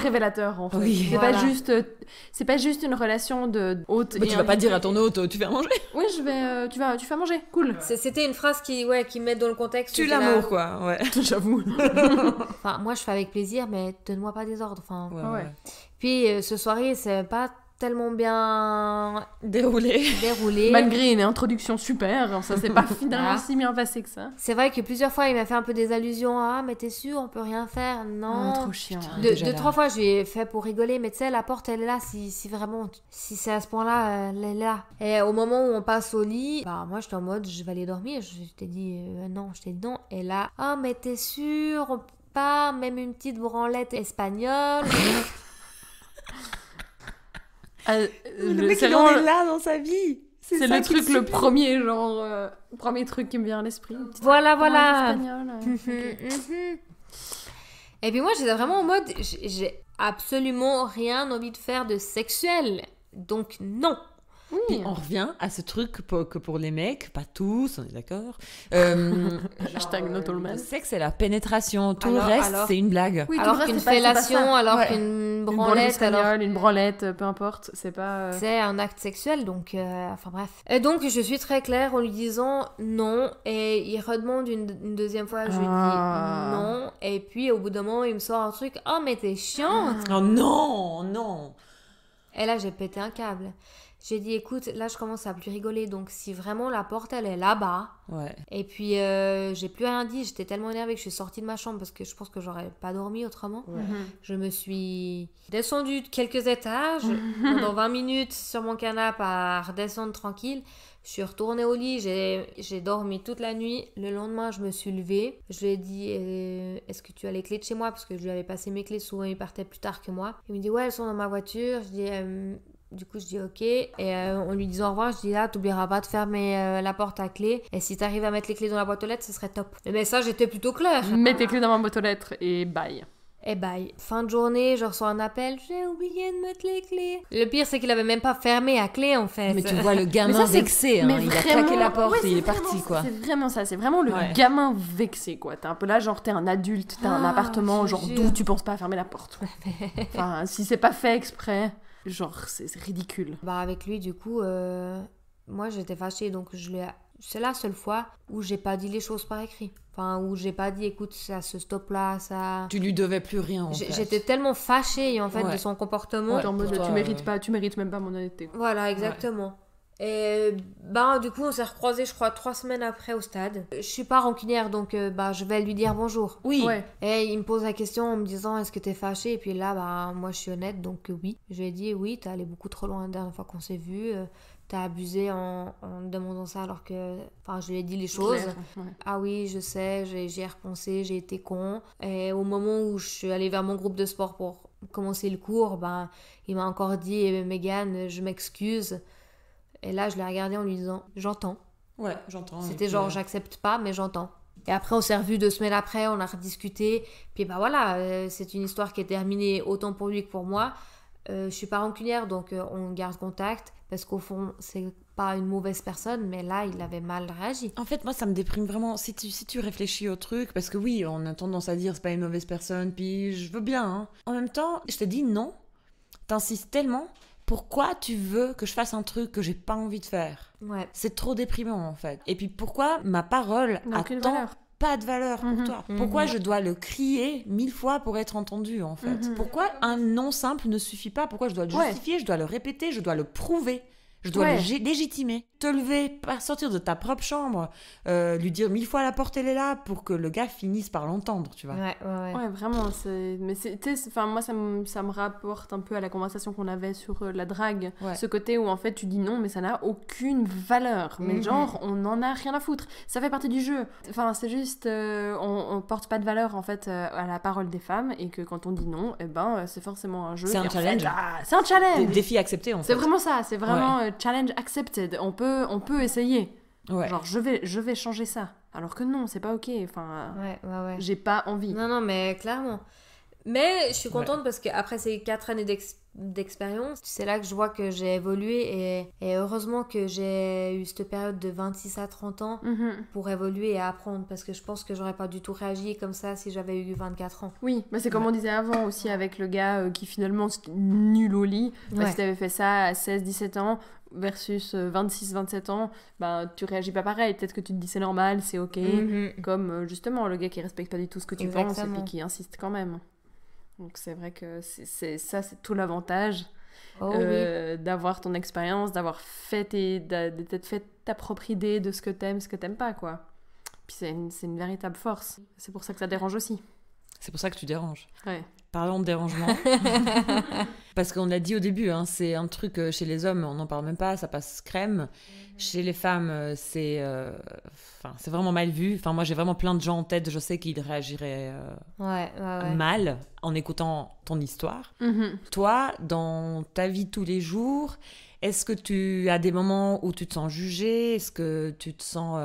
révélateur, en fait. C'est pas juste, euh, c'est pas juste une relation de hôte. Mais bah, tu vas pas dire à ton hôte, euh, tu fais à manger. Oui, je vais, tu vas, tu fais à manger. Cool. C'était une phrase qui, ouais, qui met dans le contexte. Tu l'amour, quoi. Ouais. J'avoue. enfin, moi, je fais avec plaisir, mais donne-moi pas des ordres. Enfin. Ouais, Puis, ce soirée, c'est pas tellement bien déroulé. déroulé. Malgré une introduction super, hein, ça s'est pas finalement si bien passé que ça. C'est vrai que plusieurs fois, il m'a fait un peu des allusions. Ah, mais t'es sûr, on peut rien faire Non. Oh, trop chiant. Hein, de, deux, trois fois, je lui fait pour rigoler, mais tu sais, la porte, elle est là. Si, si vraiment, si c'est à ce point-là, elle est là. Et au moment où on passe au lit, bah, moi, j'étais en mode, je vais aller dormir. Je t'ai dit euh, non, je t'ai dit non. Et là, ah, mais t'es sûr, pas, même une petite branlette espagnole. Ah, euh, le mec, il en est là dans sa vie. C'est le truc, le premier, genre, euh, premier truc qui me vient à l'esprit. Voilà, voilà. Euh, mhm, mhm. Et puis moi, j'étais vraiment en mode, j'ai absolument rien envie de faire de sexuel. Donc non. Oui. Puis mmh. on revient à ce truc que pour les mecs, pas tous, on est d'accord. Euh, Hashtag not all Le sexe, c'est la pénétration. Tout le reste, c'est une blague. Oui, alors qu'une fellation, alors qu'une branlette, une branlette, euh, peu importe, c'est pas. Euh. C'est un acte sexuel, donc enfin bref. Et donc je suis très claire en lui disant non, et il redemande une, deuxième fois, je lui dis ah. non, et puis au bout d'un moment, il me sort un truc, oh mais t'es chiante. Oh non, non. Et là, j'ai pété un câble. J'ai dit, écoute, là, je commence à plus rigoler. Donc, si vraiment la porte, elle est là-bas. Ouais. Et puis, euh, j'ai plus rien dit. J'étais tellement énervée que je suis sortie de ma chambre parce que je pense que j'aurais pas dormi autrement. Mhm. Je me suis descendue quelques étages. dans 20 minutes sur mon canapé à redescendre tranquille. Je suis retournée au lit, j'ai dormi toute la nuit. Le lendemain, je me suis levée. Je lui ai dit euh, Est-ce que tu as les clés de chez moi Parce que je lui avais passé mes clés, souvent il partait plus tard que moi. Il me dit Ouais, elles sont dans ma voiture. Je dis euh, du coup, je dis ok. Et euh, on en lui disant au revoir, je dis là, ah, t'oublieras pas de fermer euh, la porte à clé. Et si t'arrives à mettre les clés dans la boîte aux lettres, ce serait top. Le message était plutôt clair. Mets tes clés dans ma boîte aux lettres et bye. Et bye. Fin de journée, je reçois un appel. J'ai oublié de mettre les clés. Le pire, c'est qu'il avait même pas fermé à clé en fait. Mais tu vois le gamin vexé. Hein. il a claqué la porte et il est parti quoi. C'est vraiment ça. C'est vraiment le gamin vexé quoi. T'es un peu là, genre t'es un adulte, t'as un ah, appartement, genre d'où tu penses pas à fermer la porte. enfin, si c'est pas fait exprès. Genre, c'est ridicule. Bah, avec lui, du coup, euh, moi j'étais fâchée, donc je l'ai. C'est la seule fois où j'ai pas dit les choses par écrit. Enfin, où j'ai pas dit, écoute, ça se stoppe là, ça. Tu lui devais plus rien. J'étais tellement fâchée en fait de son comportement. tu mérites pas, tu mérites même pas mon honnêteté. Voilà, exactement. Et ben, du coup on s'est recroisés je crois trois semaines après au stade. Je suis pas rancunière donc bah je vais lui dire bonjour. Oui. Et il me pose la question en me disant est-ce que t'es fâchée et puis là bah moi je suis honnête donc euh, oui. Je lui ai dit oui t'es allé beaucoup trop loin la dernière fois qu'on s'est vu. Euh, t'as abusé en, demandant ça alors que. Enfin, je lui ai dit les choses. Ah oui, je sais, j'y ai, repensé, j'ai été con. Et au moment où je suis allée vers mon groupe de sport pour commencer le cours, il m'a encore dit eh Mégane, je m'excuse. Et là, je l'ai regardé en lui disant J'entends. Ouais, j'entends. C'était genre, euh, j'accepte pas, mais j'entends. Et après, on s'est revus deux semaines après, on a rediscuté. Puis bah voilà, euh, c'est une histoire qui est terminée autant pour lui que pour moi. Euh, je suis pas rancunière, donc on garde contact parce qu'au fond, c'est pas une mauvaise personne, mais là, il avait mal réagi. En fait, moi, ça me déprime vraiment. Si tu, si tu réfléchis au truc, parce que oui, on a tendance à dire c'est pas une mauvaise personne, puis je veux bien. Hein. En même temps, je te dis non, t'insistes tellement pourquoi tu veux que je fasse un truc que j'ai pas envie de faire C'est trop déprimant en fait. Et puis pourquoi ma parole a tant pas de valeur pour mhm, toi. Mhm. Pourquoi je dois le crier mille fois pour être entendu en fait mhm. Pourquoi un nom simple ne suffit pas Pourquoi je dois le justifier Je dois le répéter Je dois le prouver je dois légitimer. Te lever, sortir de ta propre chambre, euh, lui dire mille fois la porte, elle est là, pour que le gars finisse par l'entendre, tu vois. Ouais, ouais, vraiment. Mais enfin, moi, ça, ça me rapporte un peu à la conversation qu'on avait sur euh, la drague. Ce côté où, en fait, tu dis non, mais ça n'a aucune valeur. Mais mhm. genre, on n'en a rien à foutre. Ça fait partie du jeu. Enfin, c'est juste, euh, on, on, porte pas de valeur, en fait, à la parole des femmes, et que quand on dit non, eh ben, c'est forcément un jeu. C'est un challenge. Ah, c'est un challenge. Défi accepté, en fait. C'est vraiment ça. C'est vraiment challenge accepted. On peut, on peut essayer. Genre, je vais, je vais changer ça. Alors que non, c'est pas ok. Enfin, j'ai pas envie. Non, non, mais clairement. Mais je suis contente parce que après ces quatre années d'expérience d'expérience. C'est là que je vois que j'ai évolué et, heureusement que j'ai eu cette période de 26 à 30 ans mhm. pour évoluer et apprendre parce que je pense que j'aurais pas du tout réagi comme ça si j'avais eu 24 ans. Oui, mais bah, c'est comme on disait avant aussi avec le gars euh, qui finalement nul au lit. Bah ouais. Si t'avais fait ça à 16-17 ans, versus 26-27 euh, ans, ben, tu réagis pas pareil. Peut-être que tu te dis c'est normal, c'est ok. Mhm. Comme euh, justement le gars qui respecte pas du tout ce que tu penses et puis qui insiste quand même. Donc c'est vrai que c'est ça, c'est tout l'avantage oh euh, d'avoir ton expérience, d'avoir fait et d'être fait ta propre idée de ce que t'aimes, ce que t'aimes pas, quoi. Puis c'est une, une véritable force. C'est pour ça que ça dérange aussi. C'est pour ça que tu déranges. Ouais. Parlons de dérangement. Parce qu'on l'a dit au début, hein, c'est un truc euh, chez les hommes, on n'en parle même pas, ça passe crème. Mhm. Chez les femmes, euh, c'est euh, c'est vraiment mal vu. Enfin, moi, j'ai vraiment plein de gens en tête, je sais qu'ils réagiraient mal en écoutant ton histoire. Mhm. Toi, dans ta vie tous les jours, est-ce que tu as des moments où tu te sens jugée Est-ce que tu te sens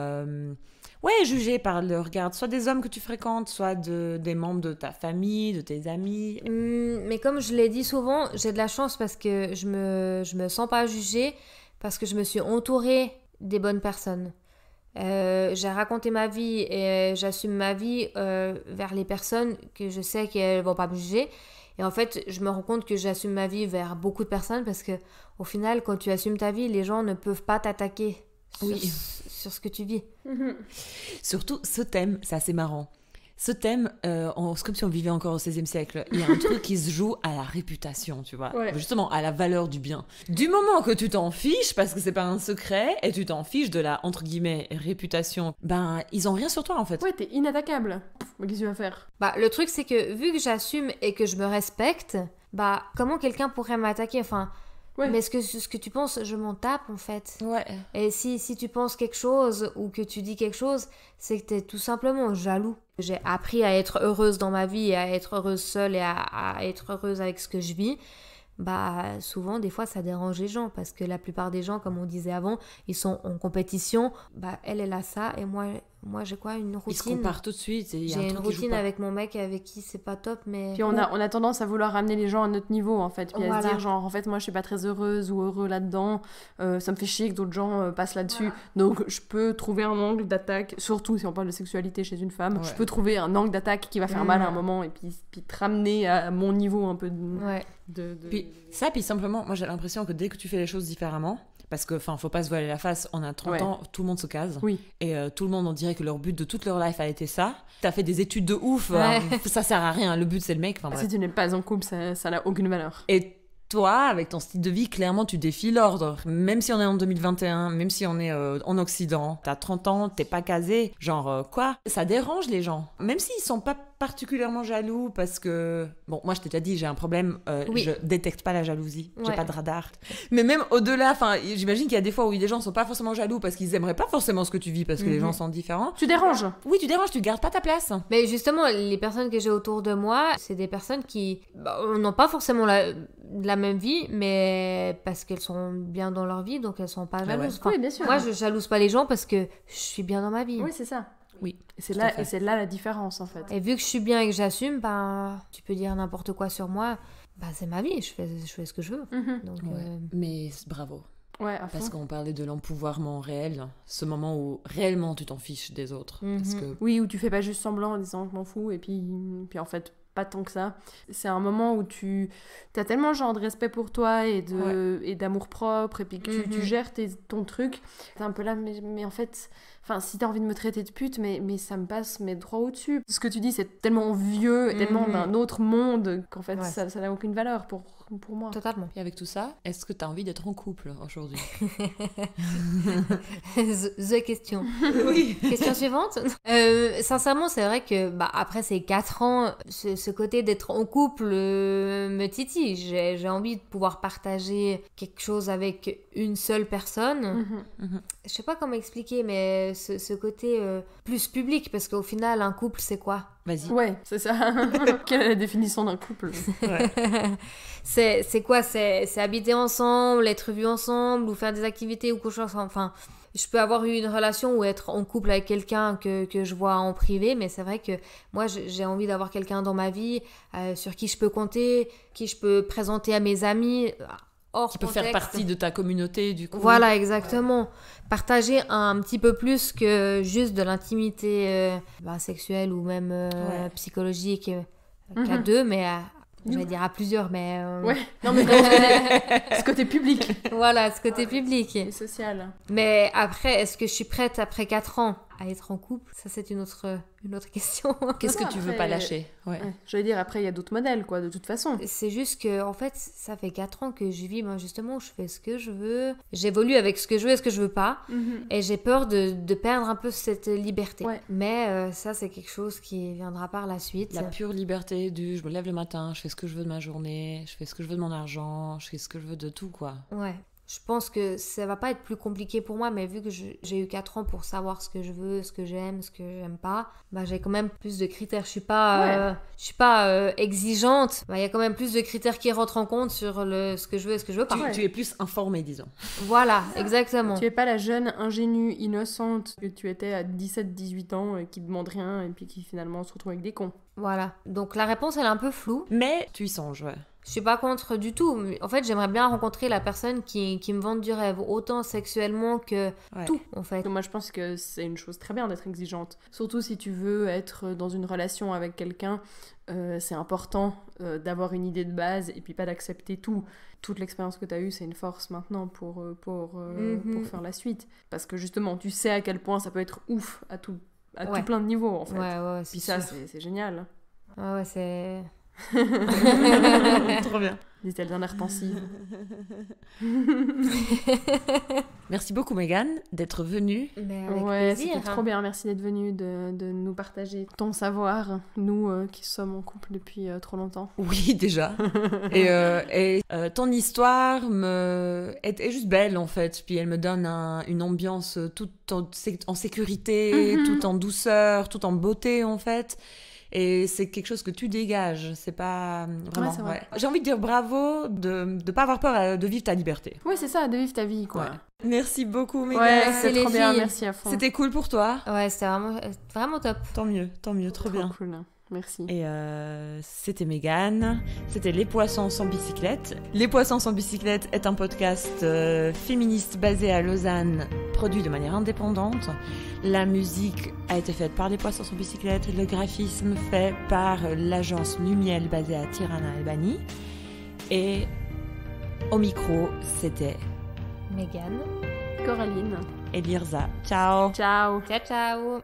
ouais, jugé par le regard, soit des hommes que tu fréquentes, soit de, des membres de ta famille, de tes amis. Hmm, mais comme je l'ai dit souvent, j'ai de la chance parce que je me, je me sens pas jugée, parce que je me suis entourée des bonnes personnes. Euh, j'ai raconté ma vie et euh, j'assume ma vie euh, vers les personnes que je sais qu'elles vont pas me juger. Et en fait, je me rends compte que j'assume ma vie vers beaucoup de personnes parce que, au final, quand tu assumes ta vie, les gens ne peuvent pas t'attaquer oui. sur, ce que tu vis. Mhm. Surtout ce thème, c'est assez marrant. Ce thème, euh, c'est comme si on vivait encore au XVIe siècle. Il y a un truc qui se joue à la réputation, tu vois. Justement, à la valeur du bien. Du moment que tu t'en fiches, parce que c'est pas un secret, et tu t'en fiches de la, entre guillemets, réputation, ben, ils ont rien sur toi, en fait. Ouais, t'es inattaquable. Qu'est-ce que tu vas faire Bah, le truc, c'est que vu que j'assume et que je me respecte, bah, comment quelqu'un pourrait m'attaquer Enfin, mais ce que, ce que tu penses, je m'en tape en fait. Et si, tu penses quelque chose ou que tu dis quelque chose, c'est que tu es tout simplement jaloux. J'ai appris à être heureuse dans ma vie à être heureuse seule et à, être heureuse avec ce que je vis. Bah souvent, des fois, ça dérange les gens parce que la plupart des gens, comme on disait avant, ils sont en compétition. Bah elle, elle a ça et moi, moi j'ai quoi une routine. part tout de suite. j'ai une routine avec mon mec avec qui c'est pas top, mais. Puis on a, on a tendance à vouloir ramener les gens à notre niveau en fait, puis à se dire genre en fait moi je suis pas très heureuse ou heureux là-dedans, euh, ça me fait chier que d'autres gens euh, passent là-dessus, donc je peux trouver un angle d'attaque, surtout si on parle de sexualité chez une femme, je peux trouver un angle d'attaque qui va faire mm. mal à un moment et puis, puis te ramener à mon niveau un peu de. Ouais. Puis ça, puis simplement, moi j'ai l'impression que dès que tu fais les choses différemment, parce que, enfin, faut pas se voiler la face. On a 30 ans, tout le monde se case. Oui. Et euh, tout le monde, on dirait que leur but de toute leur life a été ça. T'as fait des études de ouf. Hein. ça sert à rien. Le but, c'est le mec. si tu n'es pas en couple, ça n'a aucune valeur. Et toi, avec ton style de vie, clairement, tu défies l'ordre. Même si on est en 2021, même si on est euh, en Occident, t'as 30 ans, t'es pas casé, genre euh, quoi Ça dérange les gens. Même s'ils sont pas particulièrement jaloux parce que bon moi je t'ai déjà dit j'ai un problème euh, je détecte pas la jalousie j'ai pas de radar mais même au-delà enfin j'imagine qu'il y a des fois où les gens sont pas forcément jaloux parce qu'ils aimeraient pas forcément ce que tu vis parce que les gens mhm. sont différents tu déranges oui tu déranges tu gardes pas ta place mais justement les personnes que j'ai autour de moi c'est des personnes qui n'ont bah, pas forcément la, même vie mais parce qu'elles sont bien dans leur vie donc elles sont pas ah jalouses moi je jalouse pas les gens parce que je suis bien dans ma vie oui c'est ça oui, et c'est là, et c'est là la différence en fait. Et vu que je suis bien et que j'assume, ben, tu peux dire n'importe quoi sur moi, ben, c'est ma vie, je fais, ce que je veux. Mhm. Euh, mais bravo. Ouais, parce qu'on parlait de l'empouvoirment réel, ce moment où réellement tu t'en fiches des autres. Mhm. parce que... Oui, où tu fais pas juste semblant en disant je m'en fous et puis, puis en fait pas tant que ça. C'est un moment où tu as tellement genre de respect pour toi et de et d'amour propre et puis tu, mhm. gères tes, ton truc. c'est un peu là mais en fait Enfin, si t'as envie de me traiter de pute, mais, mais ça me passe mes droits au-dessus. Ce que tu dis, c'est tellement vieux, tellement mm-hmm. d'un autre monde, qu'en fait, ça, n'a aucune valeur pour, pour moi. Totalement. Et avec tout ça, est-ce que t'as envie d'être en couple aujourd'hui the, question. oui. Question suivante. Euh, sincèrement, c'est vrai que bah, après ces 4 ans, ce, côté d'être en couple euh, me titille. J'ai envie de pouvoir partager quelque chose avec une seule personne. Mm-hmm. Mm-hmm. Je sais pas comment expliquer, mais ce, côté euh, plus public, parce qu'au final, un couple, c'est quoi Vas-y. Ouais, c'est ça. Quelle est la définition d'un couple C'est quoi C'est habiter ensemble, être vu ensemble, ou faire des activités, ou coucher ensemble. Enfin, je peux avoir eu une relation ou être en couple avec quelqu'un que, que, je vois en privé, mais c'est vrai que moi, j'ai envie d'avoir quelqu'un dans ma vie euh, sur qui je peux compter, qui je peux présenter à mes amis qui peut faire partie de ta communauté du coup. Voilà, exactement. Partager un petit peu plus que juste de l'intimité euh, bah, sexuelle ou même euh, psychologique euh, mhm. deux, mais je vais dire à plusieurs, mais. Euh, ouais, non, mais ce côté public. Voilà, ce côté public. Et social. Mais après, est-ce que je suis prête après quatre ans à être en couple Ça, c'est une autre, une autre question. Qu'est-ce que tu veux pas lâcher ouais. Je veux dire, après, il y a d'autres modèles, quoi, de toute façon. C'est juste que, en fait, ça fait 4 ans que je vis, moi, justement, je fais ce que je veux, j'évolue avec ce que je veux et ce que je veux pas, mhm. et j'ai peur de, perdre un peu cette liberté. Mais euh, ça, c'est quelque chose qui viendra par la suite. La pure liberté du je me lève le matin, je fais ce que je veux de ma journée, je fais ce que je veux de mon argent, je fais ce que je veux de tout, quoi. Ouais je pense que ça va pas être plus compliqué pour moi, mais vu que j'ai eu 4 ans pour savoir ce que je veux, ce que j'aime, ce que j'aime pas, bah j'ai quand même plus de critères. Je suis pas, euh, je suis pas euh, exigeante. Bah, il y a quand même plus de critères qui rentrent en compte sur le, ce que je veux et ce que je veux pas. Tu, es plus informée, disons. Voilà, exactement. Tu es pas la jeune ingénue innocente que tu étais à 17-18 ans et qui demande rien et puis qui finalement se retrouve avec des cons. Voilà. Donc la réponse, elle est un peu floue. Mais tu y songes, ouais. Je suis pas contre du tout. En fait, j'aimerais bien rencontrer la personne qui, qui me vende du rêve, autant sexuellement que tout, en fait. Moi, je pense que c'est une chose très bien d'être exigeante. Surtout si tu veux être dans une relation avec quelqu'un, euh, c'est important euh, d'avoir une idée de base et puis pas d'accepter tout. Toute l'expérience que tu as eue, c'est une force maintenant pour, euh, pour, mhm. pour faire la suite. Parce que justement, tu sais à quel point ça peut être ouf à tout, à plein de niveaux, en fait. Ouais, puis ça, c'est génial. Ouais, ouais, c'est Trop bien. Dit-elle d'un air pensif. merci beaucoup, Megan, d'être venue. c'était trop hein. bien. Merci d'être venue, de, nous partager ton savoir, nous euh, qui sommes en couple depuis euh, trop longtemps. Oui, déjà. et, euh, ton histoire me... est, juste belle, en fait. Puis elle me donne une ambiance toute en, sécurité, mm-hmm. tout en douceur, tout en beauté, en fait. Et c'est quelque chose que tu dégages. C'est pas euh, vraiment. J'ai envie de dire bravo de ne pas avoir peur euh, de vivre ta liberté. Oui, c'est ça, de vivre ta vie, quoi. Merci beaucoup, trop bien, merci à fond. C'était cool pour toi. Ouais, c'était vraiment, euh, vraiment top. Tant mieux, tant mieux, trop, trop bien. Cool. Merci. Et euh, c'était Mégane. C'était Les Poissons sans bicyclette. Les Poissons sans bicyclette est un podcast euh, féministe basé à Lausanne, produit de manière indépendante. La musique a été faite par Les Poissons sans bicyclette. Le graphisme fait par l'agence Numiel basée à Tirana, Albanie. Et au micro, c'était Mégane, Coraline et Lirza. Ciao. Ciao. Ciao, ciao.